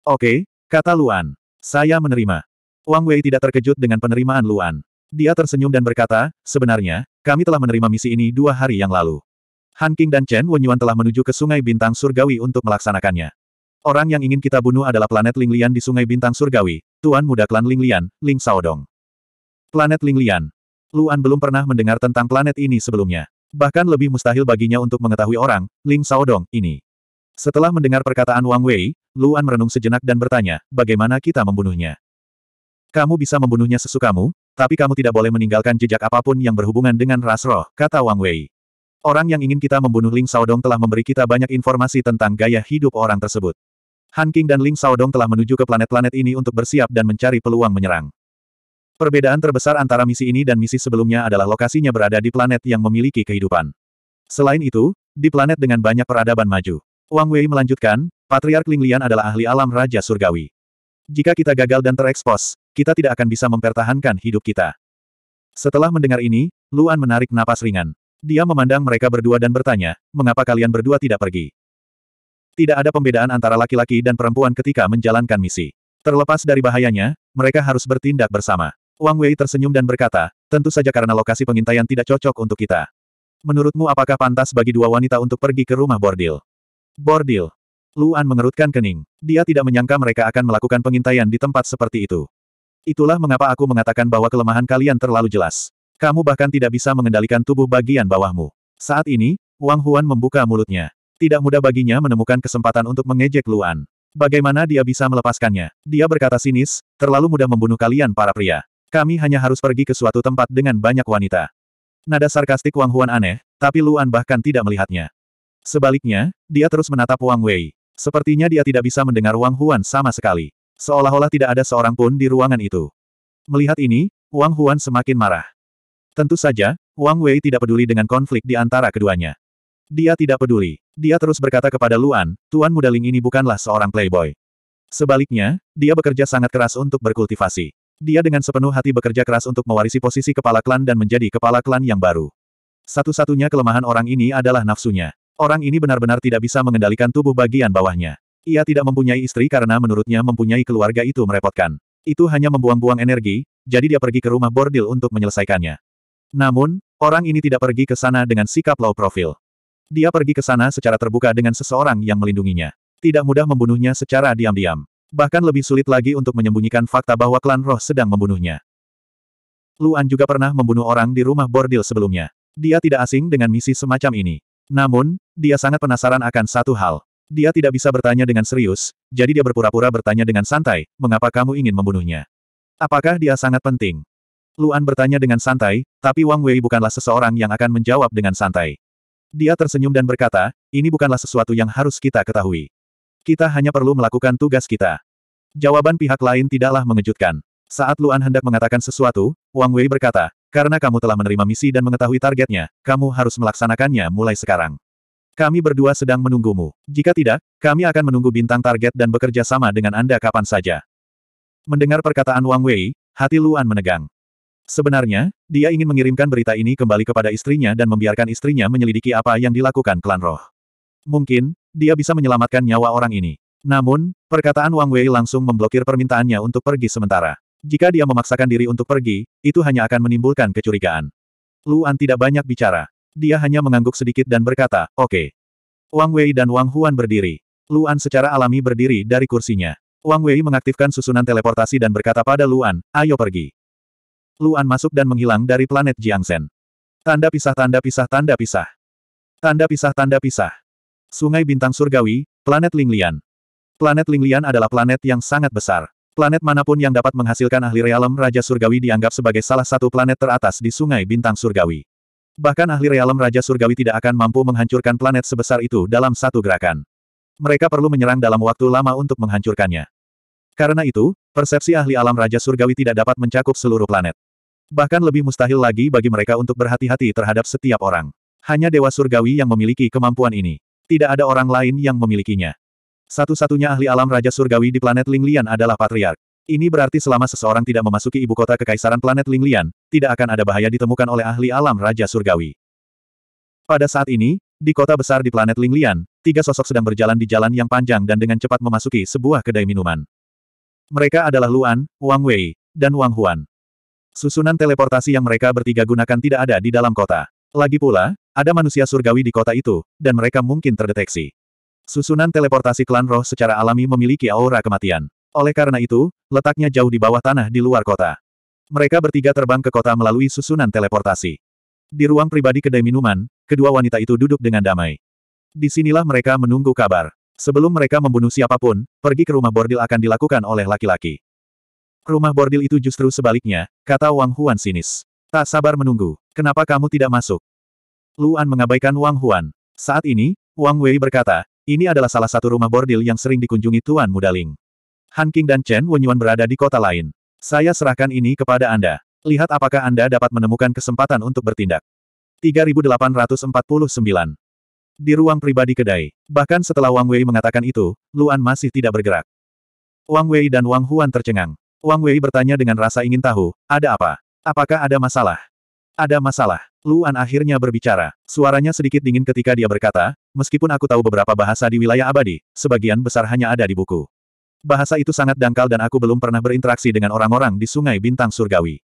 Oke, kata Luan. Saya menerima. Wang Wei tidak terkejut dengan penerimaan Luan. Dia tersenyum dan berkata, sebenarnya, kami telah menerima misi ini dua hari yang lalu. Han King dan Chen Wenyuan telah menuju ke Sungai Bintang Surgawi untuk melaksanakannya. Orang yang ingin kita bunuh adalah planet Linglian di Sungai Bintang Surgawi, Tuan Muda Klan Linglian, Ling Saodong. Planet Linglian. Luan belum pernah mendengar tentang planet ini sebelumnya. Bahkan lebih mustahil baginya untuk mengetahui orang, Ling Saodong, ini. Setelah mendengar perkataan Wang Wei, Luan merenung sejenak dan bertanya, bagaimana kita membunuhnya? Kamu bisa membunuhnya sesukamu, tapi kamu tidak boleh meninggalkan jejak apapun yang berhubungan dengan ras roh, kata Wang Wei. Orang yang ingin kita membunuh Ling Saodong telah memberi kita banyak informasi tentang gaya hidup orang tersebut. Han King dan Ling Saodong telah menuju ke planet-planet ini untuk bersiap dan mencari peluang menyerang. Perbedaan terbesar antara misi ini dan misi sebelumnya adalah lokasinya berada di planet yang memiliki kehidupan. Selain itu, di planet dengan banyak peradaban maju. Wang Wei melanjutkan, Patriark Ling Lian adalah ahli alam Raja Surgawi. Jika kita gagal dan terekspos, kita tidak akan bisa mempertahankan hidup kita. Setelah mendengar ini, Luan menarik napas ringan. Dia memandang mereka berdua dan bertanya, mengapa kalian berdua tidak pergi? Tidak ada pembedaan antara laki-laki dan perempuan ketika menjalankan misi. Terlepas dari bahayanya, mereka harus bertindak bersama. Wang Wei tersenyum dan berkata, tentu saja karena lokasi pengintaian tidak cocok untuk kita. Menurutmu apakah pantas bagi dua wanita untuk pergi ke rumah bordil? Bordil. Luan mengerutkan kening. Dia tidak menyangka mereka akan melakukan pengintaian di tempat seperti itu. Itulah mengapa aku mengatakan bahwa kelemahan kalian terlalu jelas. Kamu bahkan tidak bisa mengendalikan tubuh bagian bawahmu. Saat ini, Wang Huan membuka mulutnya. Tidak mudah baginya menemukan kesempatan untuk mengejek Luan. Bagaimana dia bisa melepaskannya? Dia berkata sinis, terlalu mudah membunuh kalian para pria. Kami hanya harus pergi ke suatu tempat dengan banyak wanita. Nada sarkastik Wang Huan aneh, tapi Luan bahkan tidak melihatnya. Sebaliknya, dia terus menatap Wang Wei. Sepertinya dia tidak bisa mendengar Wang Huan sama sekali. Seolah-olah tidak ada seorang pun di ruangan itu. Melihat ini, Wang Huan semakin marah. Tentu saja, Wang Wei tidak peduli dengan konflik di antara keduanya. Dia tidak peduli. Dia terus berkata kepada Luan, Tuan Muda Ling ini bukanlah seorang playboy. Sebaliknya, dia bekerja sangat keras untuk berkultivasi. Dia dengan sepenuh hati bekerja keras untuk mewarisi posisi kepala klan dan menjadi kepala klan yang baru. Satu-satunya kelemahan orang ini adalah nafsunya. Orang ini benar-benar tidak bisa mengendalikan tubuh bagian bawahnya. Ia tidak mempunyai istri karena menurutnya mempunyai keluarga itu merepotkan. Itu hanya membuang-buang energi, jadi dia pergi ke rumah bordil untuk menyelesaikannya. Namun, orang ini tidak pergi ke sana dengan sikap low profil. Dia pergi ke sana secara terbuka dengan seseorang yang melindunginya. Tidak mudah membunuhnya secara diam-diam. Bahkan lebih sulit lagi untuk menyembunyikan fakta bahwa klan roh sedang membunuhnya. Luan juga pernah membunuh orang di rumah bordil sebelumnya. Dia tidak asing dengan misi semacam ini. Namun, dia sangat penasaran akan satu hal. Dia tidak bisa bertanya dengan serius, jadi dia berpura-pura bertanya dengan santai, mengapa kamu ingin membunuhnya? Apakah dia sangat penting? Luan bertanya dengan santai, tapi Wang Wei bukanlah seseorang yang akan menjawab dengan santai. Dia tersenyum dan berkata, ini bukanlah sesuatu yang harus kita ketahui. Kita hanya perlu melakukan tugas kita. Jawaban pihak lain tidaklah mengejutkan. Saat Luan hendak mengatakan sesuatu, Wang Wei berkata, karena kamu telah menerima misi dan mengetahui targetnya, kamu harus melaksanakannya mulai sekarang. Kami berdua sedang menunggumu. Jika tidak, kami akan menunggu bintang target dan bekerja sama dengan Anda kapan saja. Mendengar perkataan Wang Wei, hati Luan menegang. Sebenarnya, dia ingin mengirimkan berita ini kembali kepada istrinya dan membiarkan istrinya menyelidiki apa yang dilakukan klan roh. Mungkin, dia bisa menyelamatkan nyawa orang ini. Namun, perkataan Wang Wei langsung memblokir permintaannya untuk pergi sementara. Jika dia memaksakan diri untuk pergi, itu hanya akan menimbulkan kecurigaan. Luan tidak banyak bicara. Dia hanya mengangguk sedikit dan berkata, oke. Okay. Wang Wei dan Wang Huan berdiri. Luan secara alami berdiri dari kursinya. Wang Wei mengaktifkan susunan teleportasi dan berkata pada Luan, ayo pergi. Luan masuk dan menghilang dari planet Jiangsen. Tanda pisah tanda pisah tanda pisah. Tanda pisah tanda pisah. Sungai Bintang Surgawi, planet Linglian. Planet Linglian adalah planet yang sangat besar. Planet manapun yang dapat menghasilkan ahli realem Raja Surgawi dianggap sebagai salah satu planet teratas di Sungai Bintang Surgawi. Bahkan ahli realem Raja Surgawi tidak akan mampu menghancurkan planet sebesar itu dalam satu gerakan. Mereka perlu menyerang dalam waktu lama untuk menghancurkannya. Karena itu, persepsi ahli alam Raja Surgawi tidak dapat mencakup seluruh planet. Bahkan lebih mustahil lagi bagi mereka untuk berhati-hati terhadap setiap orang. Hanya Dewa Surgawi yang memiliki kemampuan ini. Tidak ada orang lain yang memilikinya. Satu-satunya ahli alam Raja Surgawi di planet Linglian adalah Patriark. Ini berarti selama seseorang tidak memasuki ibu kota kekaisaran planet Linglian, tidak akan ada bahaya ditemukan oleh ahli alam Raja Surgawi. Pada saat ini, di kota besar di planet Linglian, tiga sosok sedang berjalan di jalan yang panjang dan dengan cepat memasuki sebuah kedai minuman. Mereka adalah Luan, Wang Wei, dan Wang Huan. Susunan teleportasi yang mereka bertiga gunakan tidak ada di dalam kota. Lagi pula, ada manusia surgawi di kota itu, dan mereka mungkin terdeteksi. Susunan teleportasi klan roh secara alami memiliki aura kematian. Oleh karena itu, letaknya jauh di bawah tanah di luar kota. Mereka bertiga terbang ke kota melalui susunan teleportasi. Di ruang pribadi kedai minuman, kedua wanita itu duduk dengan damai. Disinilah mereka menunggu kabar. Sebelum mereka membunuh siapapun, pergi ke rumah bordil akan dilakukan oleh laki-laki. Rumah bordil itu justru sebaliknya, kata Wang Huan sinis. Tak sabar menunggu. Kenapa kamu tidak masuk? Luan mengabaikan Wang Huan. Saat ini, Wang Wei berkata, ini adalah salah satu rumah bordil yang sering dikunjungi Tuan Muda Ling. Han King dan Chen Wenyuan berada di kota lain. Saya serahkan ini kepada Anda. Lihat apakah Anda dapat menemukan kesempatan untuk bertindak. 3849 Di ruang pribadi kedai. Bahkan setelah Wang Wei mengatakan itu, Luan masih tidak bergerak. Wang Wei dan Wang Huan tercengang. Wang Wei bertanya dengan rasa ingin tahu, ada apa? Apakah ada masalah? Ada masalah. Luan akhirnya berbicara. Suaranya sedikit dingin ketika dia berkata, meskipun aku tahu beberapa bahasa di wilayah abadi, sebagian besar hanya ada di buku. Bahasa itu sangat dangkal dan aku belum pernah berinteraksi dengan orang-orang di Sungai Bintang Surgawi.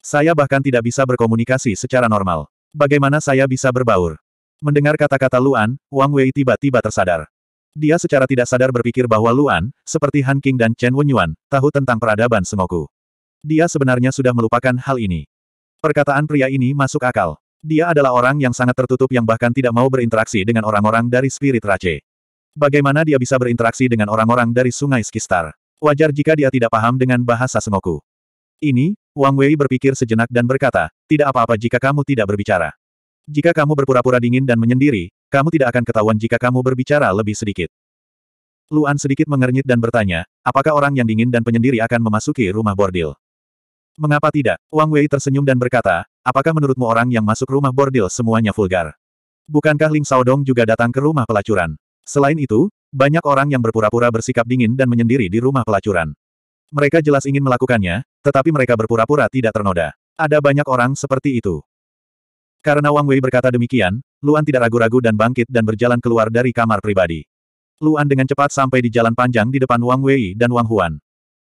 Saya bahkan tidak bisa berkomunikasi secara normal. Bagaimana saya bisa berbaur? Mendengar kata-kata Luan, Wang Wei tiba-tiba tersadar. Dia secara tidak sadar berpikir bahwa Luan, seperti Han King dan Chen Wenyuan, tahu tentang peradaban Sengoku. Dia sebenarnya sudah melupakan hal ini. Perkataan pria ini masuk akal. Dia adalah orang yang sangat tertutup yang bahkan tidak mau berinteraksi dengan orang-orang dari Spirit Race. Bagaimana dia bisa berinteraksi dengan orang-orang dari Sungai Skistar? Wajar jika dia tidak paham dengan bahasa Sengoku. Ini, Wang Wei berpikir sejenak dan berkata, tidak apa-apa jika kamu tidak berbicara. Jika kamu berpura-pura dingin dan menyendiri, kamu tidak akan ketahuan jika kamu berbicara lebih sedikit. Luan sedikit mengernyit dan bertanya, apakah orang yang dingin dan penyendiri akan memasuki rumah bordil? Mengapa tidak? Wang Wei tersenyum dan berkata, apakah menurutmu orang yang masuk rumah bordil semuanya vulgar? Bukankah Ling Saodong juga datang ke rumah pelacuran? Selain itu, banyak orang yang berpura-pura bersikap dingin dan menyendiri di rumah pelacuran. Mereka jelas ingin melakukannya, tetapi mereka berpura-pura tidak ternoda. Ada banyak orang seperti itu. Karena Wang Wei berkata demikian, Luan tidak ragu-ragu dan bangkit dan berjalan keluar dari kamar pribadi. Luan dengan cepat sampai di jalan panjang di depan Wang Wei dan Wang Huan.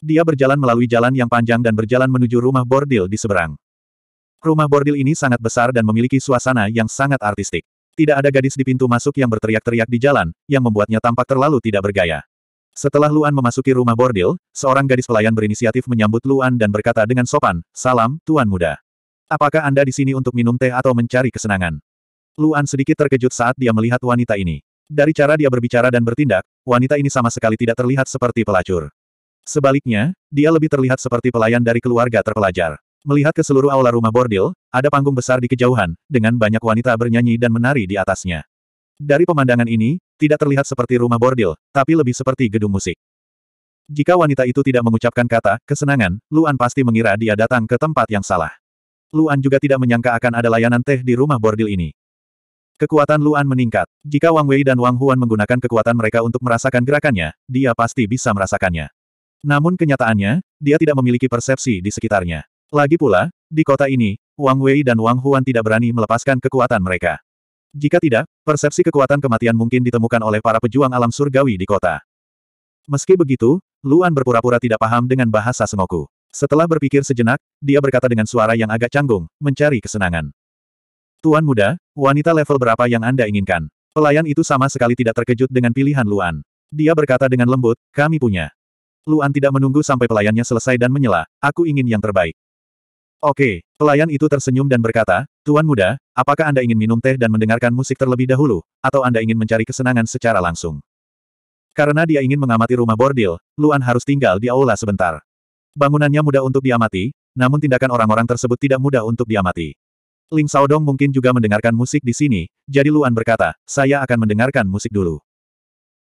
Dia berjalan melalui jalan yang panjang dan berjalan menuju rumah bordil di seberang. Rumah bordil ini sangat besar dan memiliki suasana yang sangat artistik. Tidak ada gadis di pintu masuk yang berteriak-teriak di jalan, yang membuatnya tampak terlalu tidak bergaya. Setelah Luan memasuki rumah bordil, seorang gadis pelayan berinisiatif menyambut Luan dan berkata dengan sopan, Salam, Tuan Muda. Apakah Anda di sini untuk minum teh atau mencari kesenangan? Luan sedikit terkejut saat dia melihat wanita ini. Dari cara dia berbicara dan bertindak, wanita ini sama sekali tidak terlihat seperti pelacur. Sebaliknya, dia lebih terlihat seperti pelayan dari keluarga terpelajar. Melihat ke seluruh aula rumah bordil, ada panggung besar di kejauhan, dengan banyak wanita bernyanyi dan menari di atasnya. Dari pemandangan ini, tidak terlihat seperti rumah bordil, tapi lebih seperti gedung musik. Jika wanita itu tidak mengucapkan kata, kesenangan, Luan pasti mengira dia datang ke tempat yang salah. Luan juga tidak menyangka akan ada layanan teh di rumah bordil ini. Kekuatan Luan meningkat. Jika Wang Wei dan Wang Huan menggunakan kekuatan mereka untuk merasakan gerakannya, dia pasti bisa merasakannya. Namun kenyataannya, dia tidak memiliki persepsi di sekitarnya. Lagi pula, di kota ini, Wang Wei dan Wang Huan tidak berani melepaskan kekuatan mereka. Jika tidak, persepsi kekuatan kematian mungkin ditemukan oleh para pejuang alam surgawi di kota. Meski begitu, Luan berpura-pura tidak paham dengan bahasa Sengoku. Setelah berpikir sejenak, dia berkata dengan suara yang agak canggung, mencari kesenangan. Tuan muda, wanita level berapa yang Anda inginkan? Pelayan itu sama sekali tidak terkejut dengan pilihan Luan. Dia berkata dengan lembut, kami punya. Luan tidak menunggu sampai pelayannya selesai dan menyela, aku ingin yang terbaik. Oke, pelayan itu tersenyum dan berkata, Tuan muda, apakah Anda ingin minum teh dan mendengarkan musik terlebih dahulu, atau Anda ingin mencari kesenangan secara langsung? Karena dia ingin mengamati rumah bordil, Luan harus tinggal di aula sebentar. Bangunannya mudah untuk diamati, namun tindakan orang-orang tersebut tidak mudah untuk diamati. Ling Saodong mungkin juga mendengarkan musik di sini, jadi Luan berkata, saya akan mendengarkan musik dulu.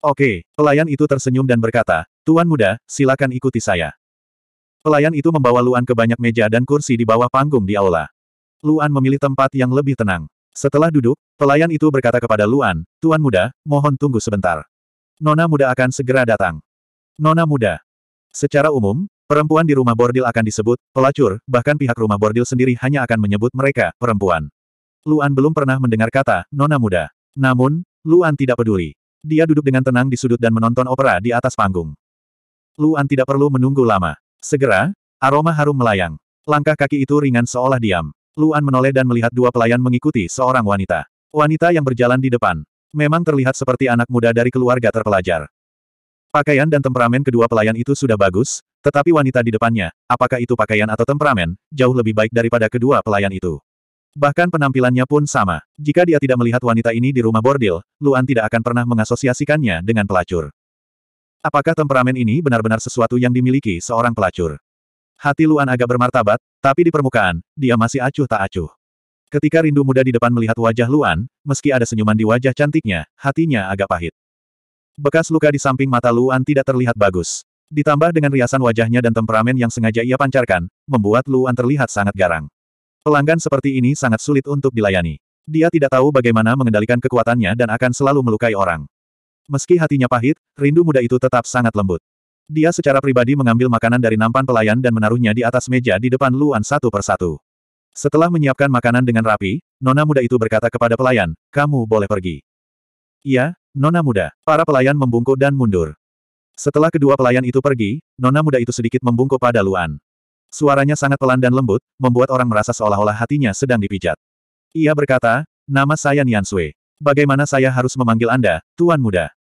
Oke, pelayan itu tersenyum dan berkata, Tuan muda, silakan ikuti saya. Pelayan itu membawa Luan ke banyak meja dan kursi di bawah panggung di aula. Luan memilih tempat yang lebih tenang. Setelah duduk, pelayan itu berkata kepada Luan, Tuan muda, mohon tunggu sebentar. Nona muda akan segera datang. Nona muda. Secara umum, Perempuan di rumah bordil akan disebut pelacur, bahkan pihak rumah bordil sendiri hanya akan menyebut mereka perempuan. Luan belum pernah mendengar kata nona muda. Namun, Luan tidak peduli. Dia duduk dengan tenang di sudut dan menonton opera di atas panggung. Luan tidak perlu menunggu lama. Segera, aroma harum melayang. Langkah kaki itu ringan seolah diam. Luan menoleh dan melihat dua pelayan mengikuti seorang wanita. Wanita yang berjalan di depan. Memang terlihat seperti anak muda dari keluarga terpelajar. Pakaian dan temperamen kedua pelayan itu sudah bagus, tetapi wanita di depannya, apakah itu pakaian atau temperamen, jauh lebih baik daripada kedua pelayan itu. Bahkan penampilannya pun sama. Jika dia tidak melihat wanita ini di rumah bordil, Luan tidak akan pernah mengasosiasikannya dengan pelacur. Apakah temperamen ini benar-benar sesuatu yang dimiliki seorang pelacur? Hati Luan agak bermartabat, tapi di permukaan, dia masih acuh tak acuh. Ketika rindu muda di depan melihat wajah Luan, meski ada senyuman di wajah cantiknya, hatinya agak pahit. Bekas luka di samping mata Luan tidak terlihat bagus. Ditambah dengan riasan wajahnya dan temperamen yang sengaja ia pancarkan, membuat Luan terlihat sangat garang. Pelanggan seperti ini sangat sulit untuk dilayani. Dia tidak tahu bagaimana mengendalikan kekuatannya dan akan selalu melukai orang. Meski hatinya pahit, rindu muda itu tetap sangat lembut. Dia secara pribadi mengambil makanan dari nampan pelayan dan menaruhnya di atas meja di depan Luan satu persatu. Setelah menyiapkan makanan dengan rapi, nona muda itu berkata kepada pelayan, kamu boleh pergi. Iya, Nona muda. Para pelayan membungkuk dan mundur. Setelah kedua pelayan itu pergi, nona muda itu sedikit membungkuk pada Luan. Suaranya sangat pelan dan lembut, membuat orang merasa seolah-olah hatinya sedang dipijat. Ia berkata, nama saya Nian Sui. Bagaimana saya harus memanggil Anda, Tuan Muda?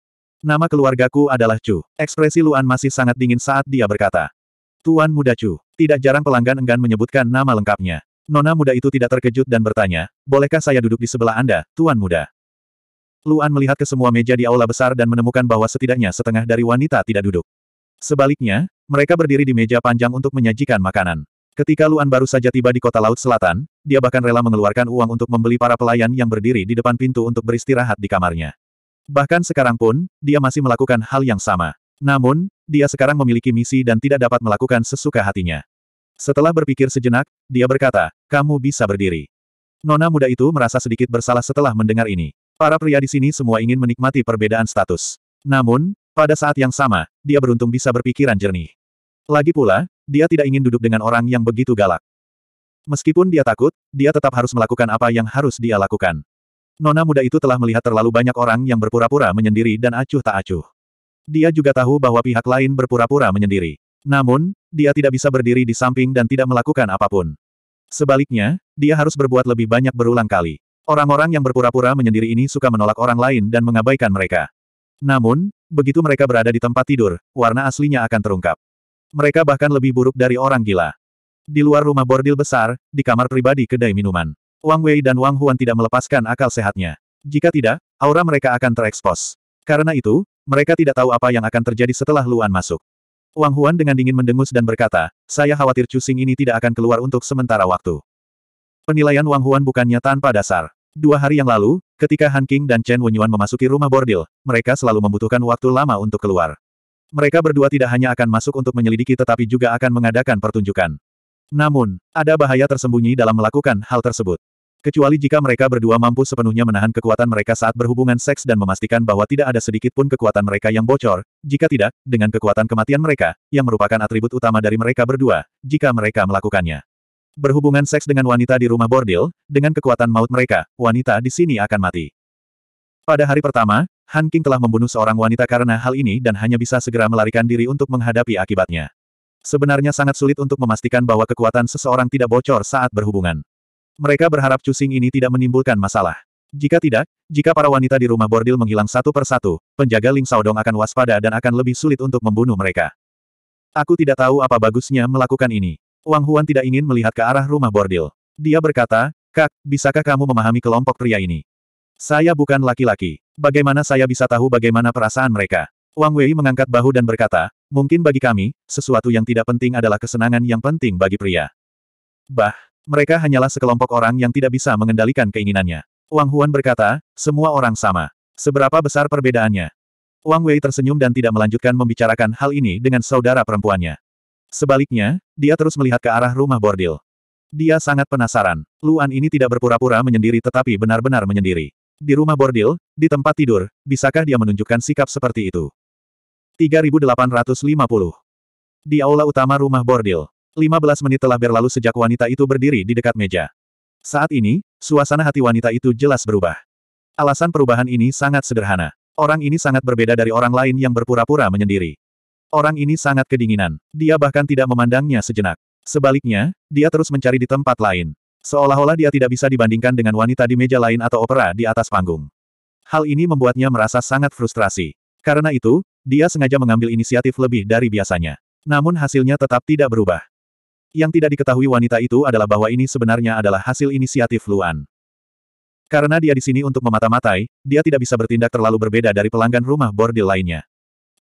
Nama keluargaku adalah Chu. Ekspresi Luan masih sangat dingin saat dia berkata. Tuan Muda Chu. Tidak jarang pelanggan enggan menyebutkan nama lengkapnya. Nona muda itu tidak terkejut dan bertanya, bolehkah saya duduk di sebelah Anda, Tuan Muda? Luan melihat ke semua meja di aula besar dan menemukan bahwa setidaknya setengah dari wanita tidak duduk. Sebaliknya, mereka berdiri di meja panjang untuk menyajikan makanan. Ketika Luan baru saja tiba di kota laut selatan, dia bahkan rela mengeluarkan uang untuk membeli para pelayan yang berdiri di depan pintu untuk beristirahat di kamarnya. Bahkan sekarang pun, dia masih melakukan hal yang sama. Namun, dia sekarang memiliki misi dan tidak dapat melakukan sesuka hatinya. Setelah berpikir sejenak, dia berkata, kamu bisa berdiri. Nona muda itu merasa sedikit bersalah setelah mendengar ini. Para pria di sini semua ingin menikmati perbedaan status. Namun, pada saat yang sama, dia beruntung bisa berpikiran jernih. Lagi pula, dia tidak ingin duduk dengan orang yang begitu galak. Meskipun dia takut, dia tetap harus melakukan apa yang harus dia lakukan. Nona muda itu telah melihat terlalu banyak orang yang berpura-pura menyendiri dan acuh tak acuh. Dia juga tahu bahwa pihak lain berpura-pura menyendiri. Namun, dia tidak bisa berdiri di samping dan tidak melakukan apapun. Sebaliknya, dia harus berbuat lebih banyak berulang kali. Orang-orang yang berpura-pura menyendiri ini suka menolak orang lain dan mengabaikan mereka. Namun, begitu mereka berada di tempat tidur, warna aslinya akan terungkap. Mereka bahkan lebih buruk dari orang gila. Di luar rumah bordil besar, di kamar pribadi kedai minuman. Wang Wei dan Wang Huan tidak melepaskan akal sehatnya. Jika tidak, aura mereka akan terekspos. Karena itu, mereka tidak tahu apa yang akan terjadi setelah Luan masuk. Wang Huan dengan dingin mendengus dan berkata, saya khawatir Cusing ini tidak akan keluar untuk sementara waktu. Penilaian Wang Huan bukannya tanpa dasar. Dua hari yang lalu, ketika Han King dan Chen Wenyuan memasuki rumah bordil, mereka selalu membutuhkan waktu lama untuk keluar. Mereka berdua tidak hanya akan masuk untuk menyelidiki tetapi juga akan mengadakan pertunjukan. Namun, ada bahaya tersembunyi dalam melakukan hal tersebut. Kecuali jika mereka berdua mampu sepenuhnya menahan kekuatan mereka saat berhubungan seks dan memastikan bahwa tidak ada sedikit pun kekuatan mereka yang bocor, jika tidak, dengan kekuatan kematian mereka, yang merupakan atribut utama dari mereka berdua, jika mereka melakukannya. Berhubungan seks dengan wanita di rumah bordil, dengan kekuatan maut mereka, wanita di sini akan mati. Pada hari pertama, Han King telah membunuh seorang wanita karena hal ini dan hanya bisa segera melarikan diri untuk menghadapi akibatnya. Sebenarnya sangat sulit untuk memastikan bahwa kekuatan seseorang tidak bocor saat berhubungan. Mereka berharap cusing ini tidak menimbulkan masalah. Jika tidak, jika para wanita di rumah bordil menghilang satu persatu, penjaga Ling Saodong akan waspada dan akan lebih sulit untuk membunuh mereka. Aku tidak tahu apa bagusnya melakukan ini. Wang Huan tidak ingin melihat ke arah rumah bordil. Dia berkata, Kak, bisakah kamu memahami kelompok pria ini? Saya bukan laki-laki. Bagaimana saya bisa tahu bagaimana perasaan mereka? Wang Wei mengangkat bahu dan berkata, mungkin bagi kami, sesuatu yang tidak penting adalah kesenangan yang penting bagi pria. Bah, mereka hanyalah sekelompok orang yang tidak bisa mengendalikan keinginannya. Wang Huan berkata, semua orang sama. Seberapa besar perbedaannya? Wang Wei tersenyum dan tidak melanjutkan membicarakan hal ini dengan saudara perempuannya. Sebaliknya, dia terus melihat ke arah rumah bordil. Dia sangat penasaran. Luan ini tidak berpura-pura menyendiri tetapi benar-benar menyendiri. Di rumah bordil, di tempat tidur, bisakah dia menunjukkan sikap seperti itu? 3850. Di aula utama rumah bordil. 15 menit telah berlalu sejak wanita itu berdiri di dekat meja. Saat ini, suasana hati wanita itu jelas berubah. Alasan perubahan ini sangat sederhana. Orang ini sangat berbeda dari orang lain yang berpura-pura menyendiri. Orang ini sangat kedinginan. Dia bahkan tidak memandangnya sejenak. Sebaliknya, dia terus mencari di tempat lain. Seolah-olah dia tidak bisa dibandingkan dengan wanita di meja lain atau opera di atas panggung. Hal ini membuatnya merasa sangat frustrasi. Karena itu, dia sengaja mengambil inisiatif lebih dari biasanya. Namun hasilnya tetap tidak berubah. Yang tidak diketahui wanita itu adalah bahwa ini sebenarnya adalah hasil inisiatif Luan. Karena dia di sini untuk memata-matai, dia tidak bisa bertindak terlalu berbeda dari pelanggan rumah bordil lainnya.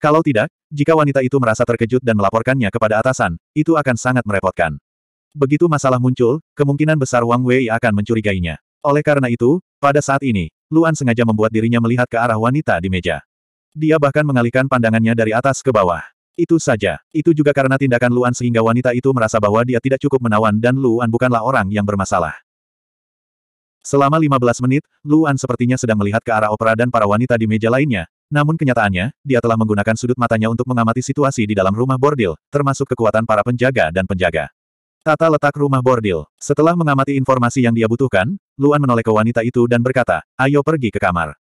Kalau tidak, jika wanita itu merasa terkejut dan melaporkannya kepada atasan, itu akan sangat merepotkan. Begitu masalah muncul, kemungkinan besar Wang Wei akan mencurigainya. Oleh karena itu, pada saat ini, Luan sengaja membuat dirinya melihat ke arah wanita di meja. Dia bahkan mengalihkan pandangannya dari atas ke bawah. Itu saja. Itu juga karena tindakan Luan sehingga wanita itu merasa bahwa dia tidak cukup menawan dan Luan bukanlah orang yang bermasalah. Selama 15 menit, Luan sepertinya sedang melihat ke arah opera dan para wanita di meja lainnya, namun kenyataannya, dia telah menggunakan sudut matanya untuk mengamati situasi di dalam rumah bordil, termasuk kekuatan para penjaga dan penjaga. Tata letak rumah bordil. Setelah mengamati informasi yang dia butuhkan, Luan menoleh ke wanita itu dan berkata, ayo pergi ke kamar.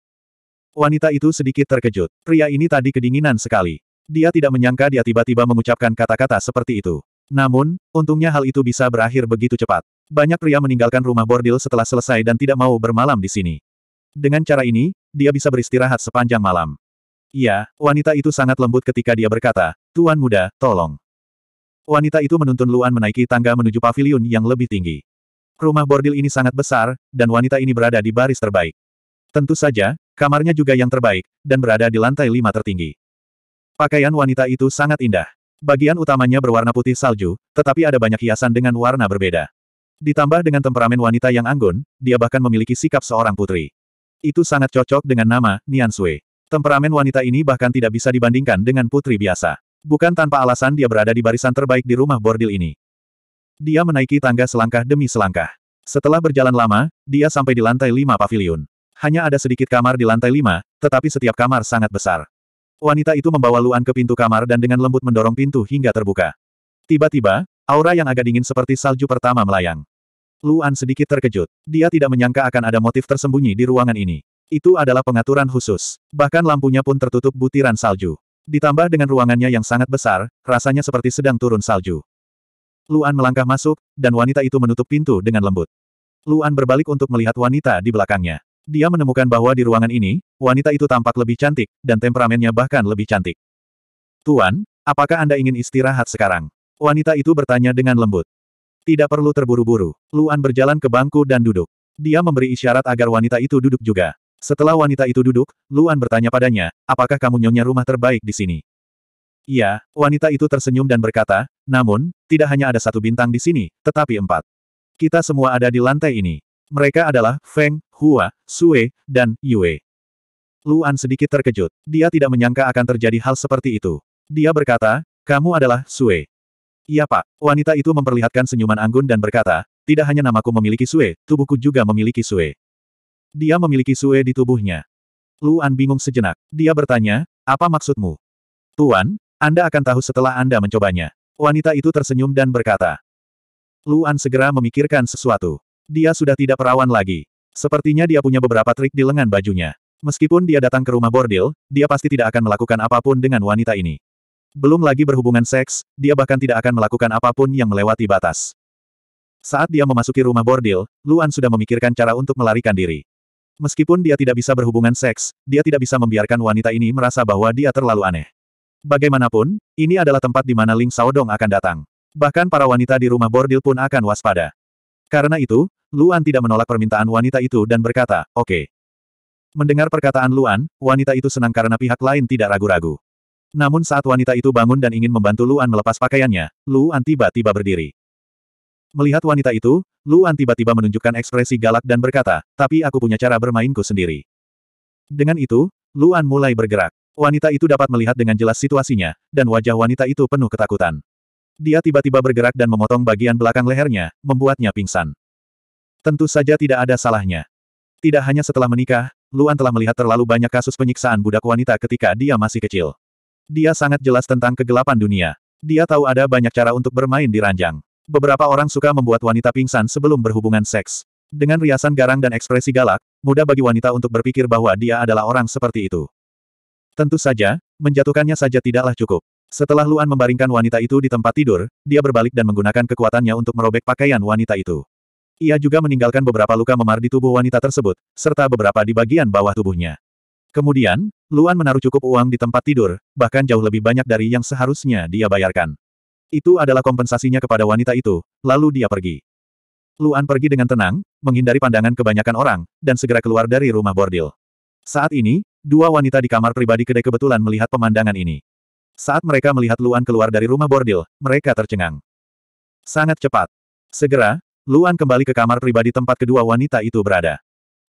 Wanita itu sedikit terkejut. Pria ini tadi kedinginan sekali. Dia tidak menyangka dia tiba-tiba mengucapkan kata-kata seperti itu. Namun, untungnya hal itu bisa berakhir begitu cepat. Banyak pria meninggalkan rumah bordil setelah selesai dan tidak mau bermalam di sini. Dengan cara ini, dia bisa beristirahat sepanjang malam. Iya, wanita itu sangat lembut ketika dia berkata, Tuan muda, tolong. Wanita itu menuntun Luan menaiki tangga menuju pavilion yang lebih tinggi. Rumah bordil ini sangat besar, dan wanita ini berada di baris terbaik. Tentu saja, kamarnya juga yang terbaik, dan berada di lantai lima tertinggi. Pakaian wanita itu sangat indah. Bagian utamanya berwarna putih salju, tetapi ada banyak hiasan dengan warna berbeda. Ditambah dengan temperamen wanita yang anggun, dia bahkan memiliki sikap seorang putri. Itu sangat cocok dengan nama, Nian Sui. Temperamen wanita ini bahkan tidak bisa dibandingkan dengan putri biasa. Bukan tanpa alasan dia berada di barisan terbaik di rumah bordil ini. Dia menaiki tangga selangkah demi selangkah. Setelah berjalan lama, dia sampai di lantai lima pavilion. Hanya ada sedikit kamar di lantai lima, tetapi setiap kamar sangat besar. Wanita itu membawa Luan ke pintu kamar dan dengan lembut mendorong pintu hingga terbuka. Tiba-tiba, aura yang agak dingin seperti salju pertama melayang. Luan sedikit terkejut. Dia tidak menyangka akan ada motif tersembunyi di ruangan ini. Itu adalah pengaturan khusus. Bahkan lampunya pun tertutup butiran salju. Ditambah dengan ruangannya yang sangat besar, rasanya seperti sedang turun salju. Luan melangkah masuk, dan wanita itu menutup pintu dengan lembut. Luan berbalik untuk melihat wanita di belakangnya. Dia menemukan bahwa di ruangan ini, wanita itu tampak lebih cantik, dan temperamennya bahkan lebih cantik. Tuan, apakah Anda ingin istirahat sekarang? Wanita itu bertanya dengan lembut. Tidak perlu terburu-buru. Luan berjalan ke bangku dan duduk. Dia memberi isyarat agar wanita itu duduk juga. Setelah wanita itu duduk, Luan bertanya padanya, apakah kamu nyonya rumah terbaik di sini? Iya, wanita itu tersenyum dan berkata, namun, tidak hanya ada satu bintang di sini, tetapi empat. Kita semua ada di lantai ini. Mereka adalah Feng, Hua, Sue, dan Yue. Luan sedikit terkejut. Dia tidak menyangka akan terjadi hal seperti itu. Dia berkata, kamu adalah Sue. Iya pak, wanita itu memperlihatkan senyuman anggun dan berkata, tidak hanya namaku memiliki sue, tubuhku juga memiliki sue. Dia memiliki sue di tubuhnya. Luan bingung sejenak. Dia bertanya, apa maksudmu? Tuan, Anda akan tahu setelah Anda mencobanya. Wanita itu tersenyum dan berkata. Luan segera memikirkan sesuatu. Dia sudah tidak perawan lagi. Sepertinya dia punya beberapa trik di lengan bajunya. Meskipun dia datang ke rumah bordil, dia pasti tidak akan melakukan apapun dengan wanita ini. Belum lagi berhubungan seks, dia bahkan tidak akan melakukan apapun yang melewati batas. Saat dia memasuki rumah bordil, Luan sudah memikirkan cara untuk melarikan diri. Meskipun dia tidak bisa berhubungan seks, dia tidak bisa membiarkan wanita ini merasa bahwa dia terlalu aneh. Bagaimanapun, ini adalah tempat di mana Ling Xiaodong akan datang. Bahkan para wanita di rumah bordil pun akan waspada. Karena itu, Luan tidak menolak permintaan wanita itu dan berkata, oke. Okay. Mendengar perkataan Luan, wanita itu senang karena pihak lain tidak ragu-ragu. Namun saat wanita itu bangun dan ingin membantu Luan melepas pakaiannya, Luan tiba-tiba berdiri. Melihat wanita itu, Luan tiba-tiba menunjukkan ekspresi galak dan berkata, tapi aku punya cara bermainku sendiri. Dengan itu, Luan mulai bergerak. Wanita itu dapat melihat dengan jelas situasinya, dan wajah wanita itu penuh ketakutan. Dia tiba-tiba bergerak dan memotong bagian belakang lehernya, membuatnya pingsan. Tentu saja tidak ada salahnya. Tidak hanya setelah menikah, Luan telah melihat terlalu banyak kasus penyiksaan budak wanita ketika dia masih kecil. Dia sangat jelas tentang kegelapan dunia. Dia tahu ada banyak cara untuk bermain di ranjang. Beberapa orang suka membuat wanita pingsan sebelum berhubungan seks. Dengan riasan garang dan ekspresi galak, mudah bagi wanita untuk berpikir bahwa dia adalah orang seperti itu. Tentu saja, menjatuhkannya saja tidaklah cukup. Setelah Luan membaringkan wanita itu di tempat tidur, dia berbalik dan menggunakan kekuatannya untuk merobek pakaian wanita itu. Ia juga meninggalkan beberapa luka memar di tubuh wanita tersebut, serta beberapa di bagian bawah tubuhnya. Kemudian, Luan menaruh cukup uang di tempat tidur, bahkan jauh lebih banyak dari yang seharusnya dia bayarkan. Itu adalah kompensasinya kepada wanita itu, lalu dia pergi. Luan pergi dengan tenang, menghindari pandangan kebanyakan orang, dan segera keluar dari rumah bordil. Saat ini, dua wanita di kamar pribadi kedai kebetulan melihat pemandangan ini. Saat mereka melihat Luan keluar dari rumah bordil, mereka tercengang. Sangat cepat. Segera, Luan kembali ke kamar pribadi tempat kedua wanita itu berada.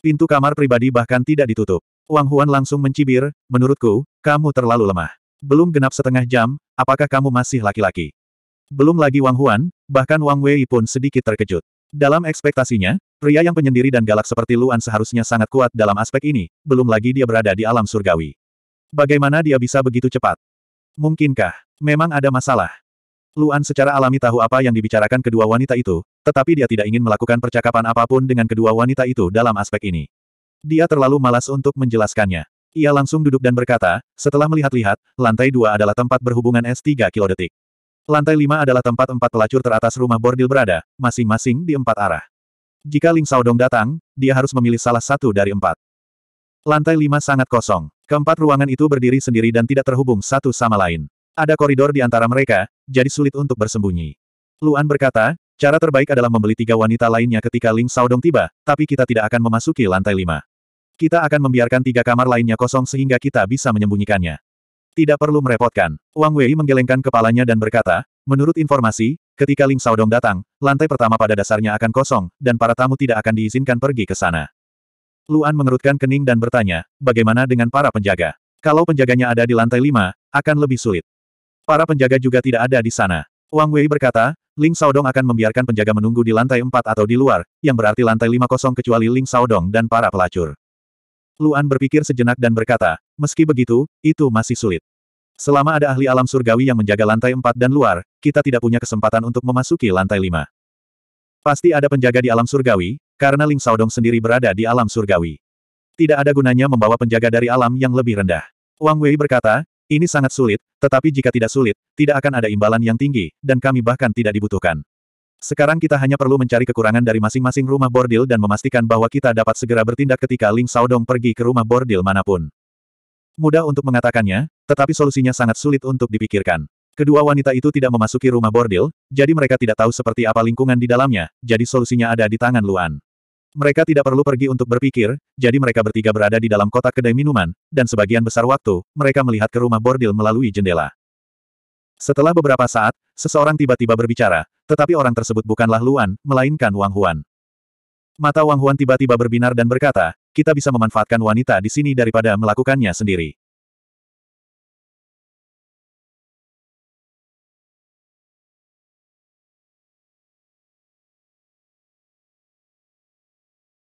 Pintu kamar pribadi bahkan tidak ditutup. Wang Huan langsung mencibir, menurutku, kamu terlalu lemah. Belum genap setengah jam, apakah kamu masih laki-laki? Belum lagi Wang Huan, bahkan Wang Wei pun sedikit terkejut. Dalam ekspektasinya, pria yang penyendiri dan galak seperti Luan seharusnya sangat kuat dalam aspek ini, belum lagi dia berada di alam surgawi. Bagaimana dia bisa begitu cepat? Mungkinkah, memang ada masalah? Luan secara alami tahu apa yang dibicarakan kedua wanita itu, tetapi dia tidak ingin melakukan percakapan apapun dengan kedua wanita itu dalam aspek ini. Dia terlalu malas untuk menjelaskannya. Ia langsung duduk dan berkata, setelah melihat-lihat, lantai dua adalah tempat berhubungan S 3 kilodetik. Lantai lima adalah tempat empat pelacur teratas rumah bordil berada, masing-masing di empat arah. Jika Ling Saodong datang, dia harus memilih salah satu dari empat. Lantai lima sangat kosong. Keempat ruangan itu berdiri sendiri dan tidak terhubung satu sama lain. Ada koridor di antara mereka, jadi sulit untuk bersembunyi. Luan berkata, cara terbaik adalah membeli tiga wanita lainnya ketika Ling Saodong tiba, tapi kita tidak akan memasuki lantai lima. Kita akan membiarkan tiga kamar lainnya kosong sehingga kita bisa menyembunyikannya. Tidak perlu merepotkan. Wang Wei menggelengkan kepalanya dan berkata, menurut informasi, ketika Ling Saodong datang, lantai pertama pada dasarnya akan kosong, dan para tamu tidak akan diizinkan pergi ke sana. Luan mengerutkan kening dan bertanya, bagaimana dengan para penjaga? Kalau penjaganya ada di lantai lima, akan lebih sulit. Para penjaga juga tidak ada di sana. Wang Wei berkata, Ling Saodong akan membiarkan penjaga menunggu di lantai empat atau di luar, yang berarti lantai lima kosong kecuali Ling Saodong dan para pelacur. Luan berpikir sejenak dan berkata, meski begitu, itu masih sulit. Selama ada ahli alam surgawi yang menjaga lantai empat dan luar, kita tidak punya kesempatan untuk memasuki lantai lima. Pasti ada penjaga di alam surgawi, karena Ling Saodong sendiri berada di alam surgawi. Tidak ada gunanya membawa penjaga dari alam yang lebih rendah. Wang Wei berkata, ini sangat sulit, tetapi jika tidak sulit, tidak akan ada imbalan yang tinggi, dan kami bahkan tidak dibutuhkan. Sekarang kita hanya perlu mencari kekurangan dari masing-masing rumah bordil dan memastikan bahwa kita dapat segera bertindak ketika Ling Saodong pergi ke rumah bordil manapun. Mudah untuk mengatakannya, tetapi solusinya sangat sulit untuk dipikirkan. Kedua wanita itu tidak memasuki rumah bordil, jadi mereka tidak tahu seperti apa lingkungan di dalamnya, jadi solusinya ada di tangan Luan. Mereka tidak perlu pergi untuk berpikir, jadi mereka bertiga berada di dalam kotak kedai minuman, dan sebagian besar waktu, mereka melihat ke rumah bordil melalui jendela. Setelah beberapa saat, seseorang tiba-tiba berbicara, tetapi orang tersebut bukanlah Luan, melainkan Wang Huan. Mata Wang Huan tiba-tiba berbinar dan berkata, kita bisa memanfaatkan wanita di sini daripada melakukannya sendiri.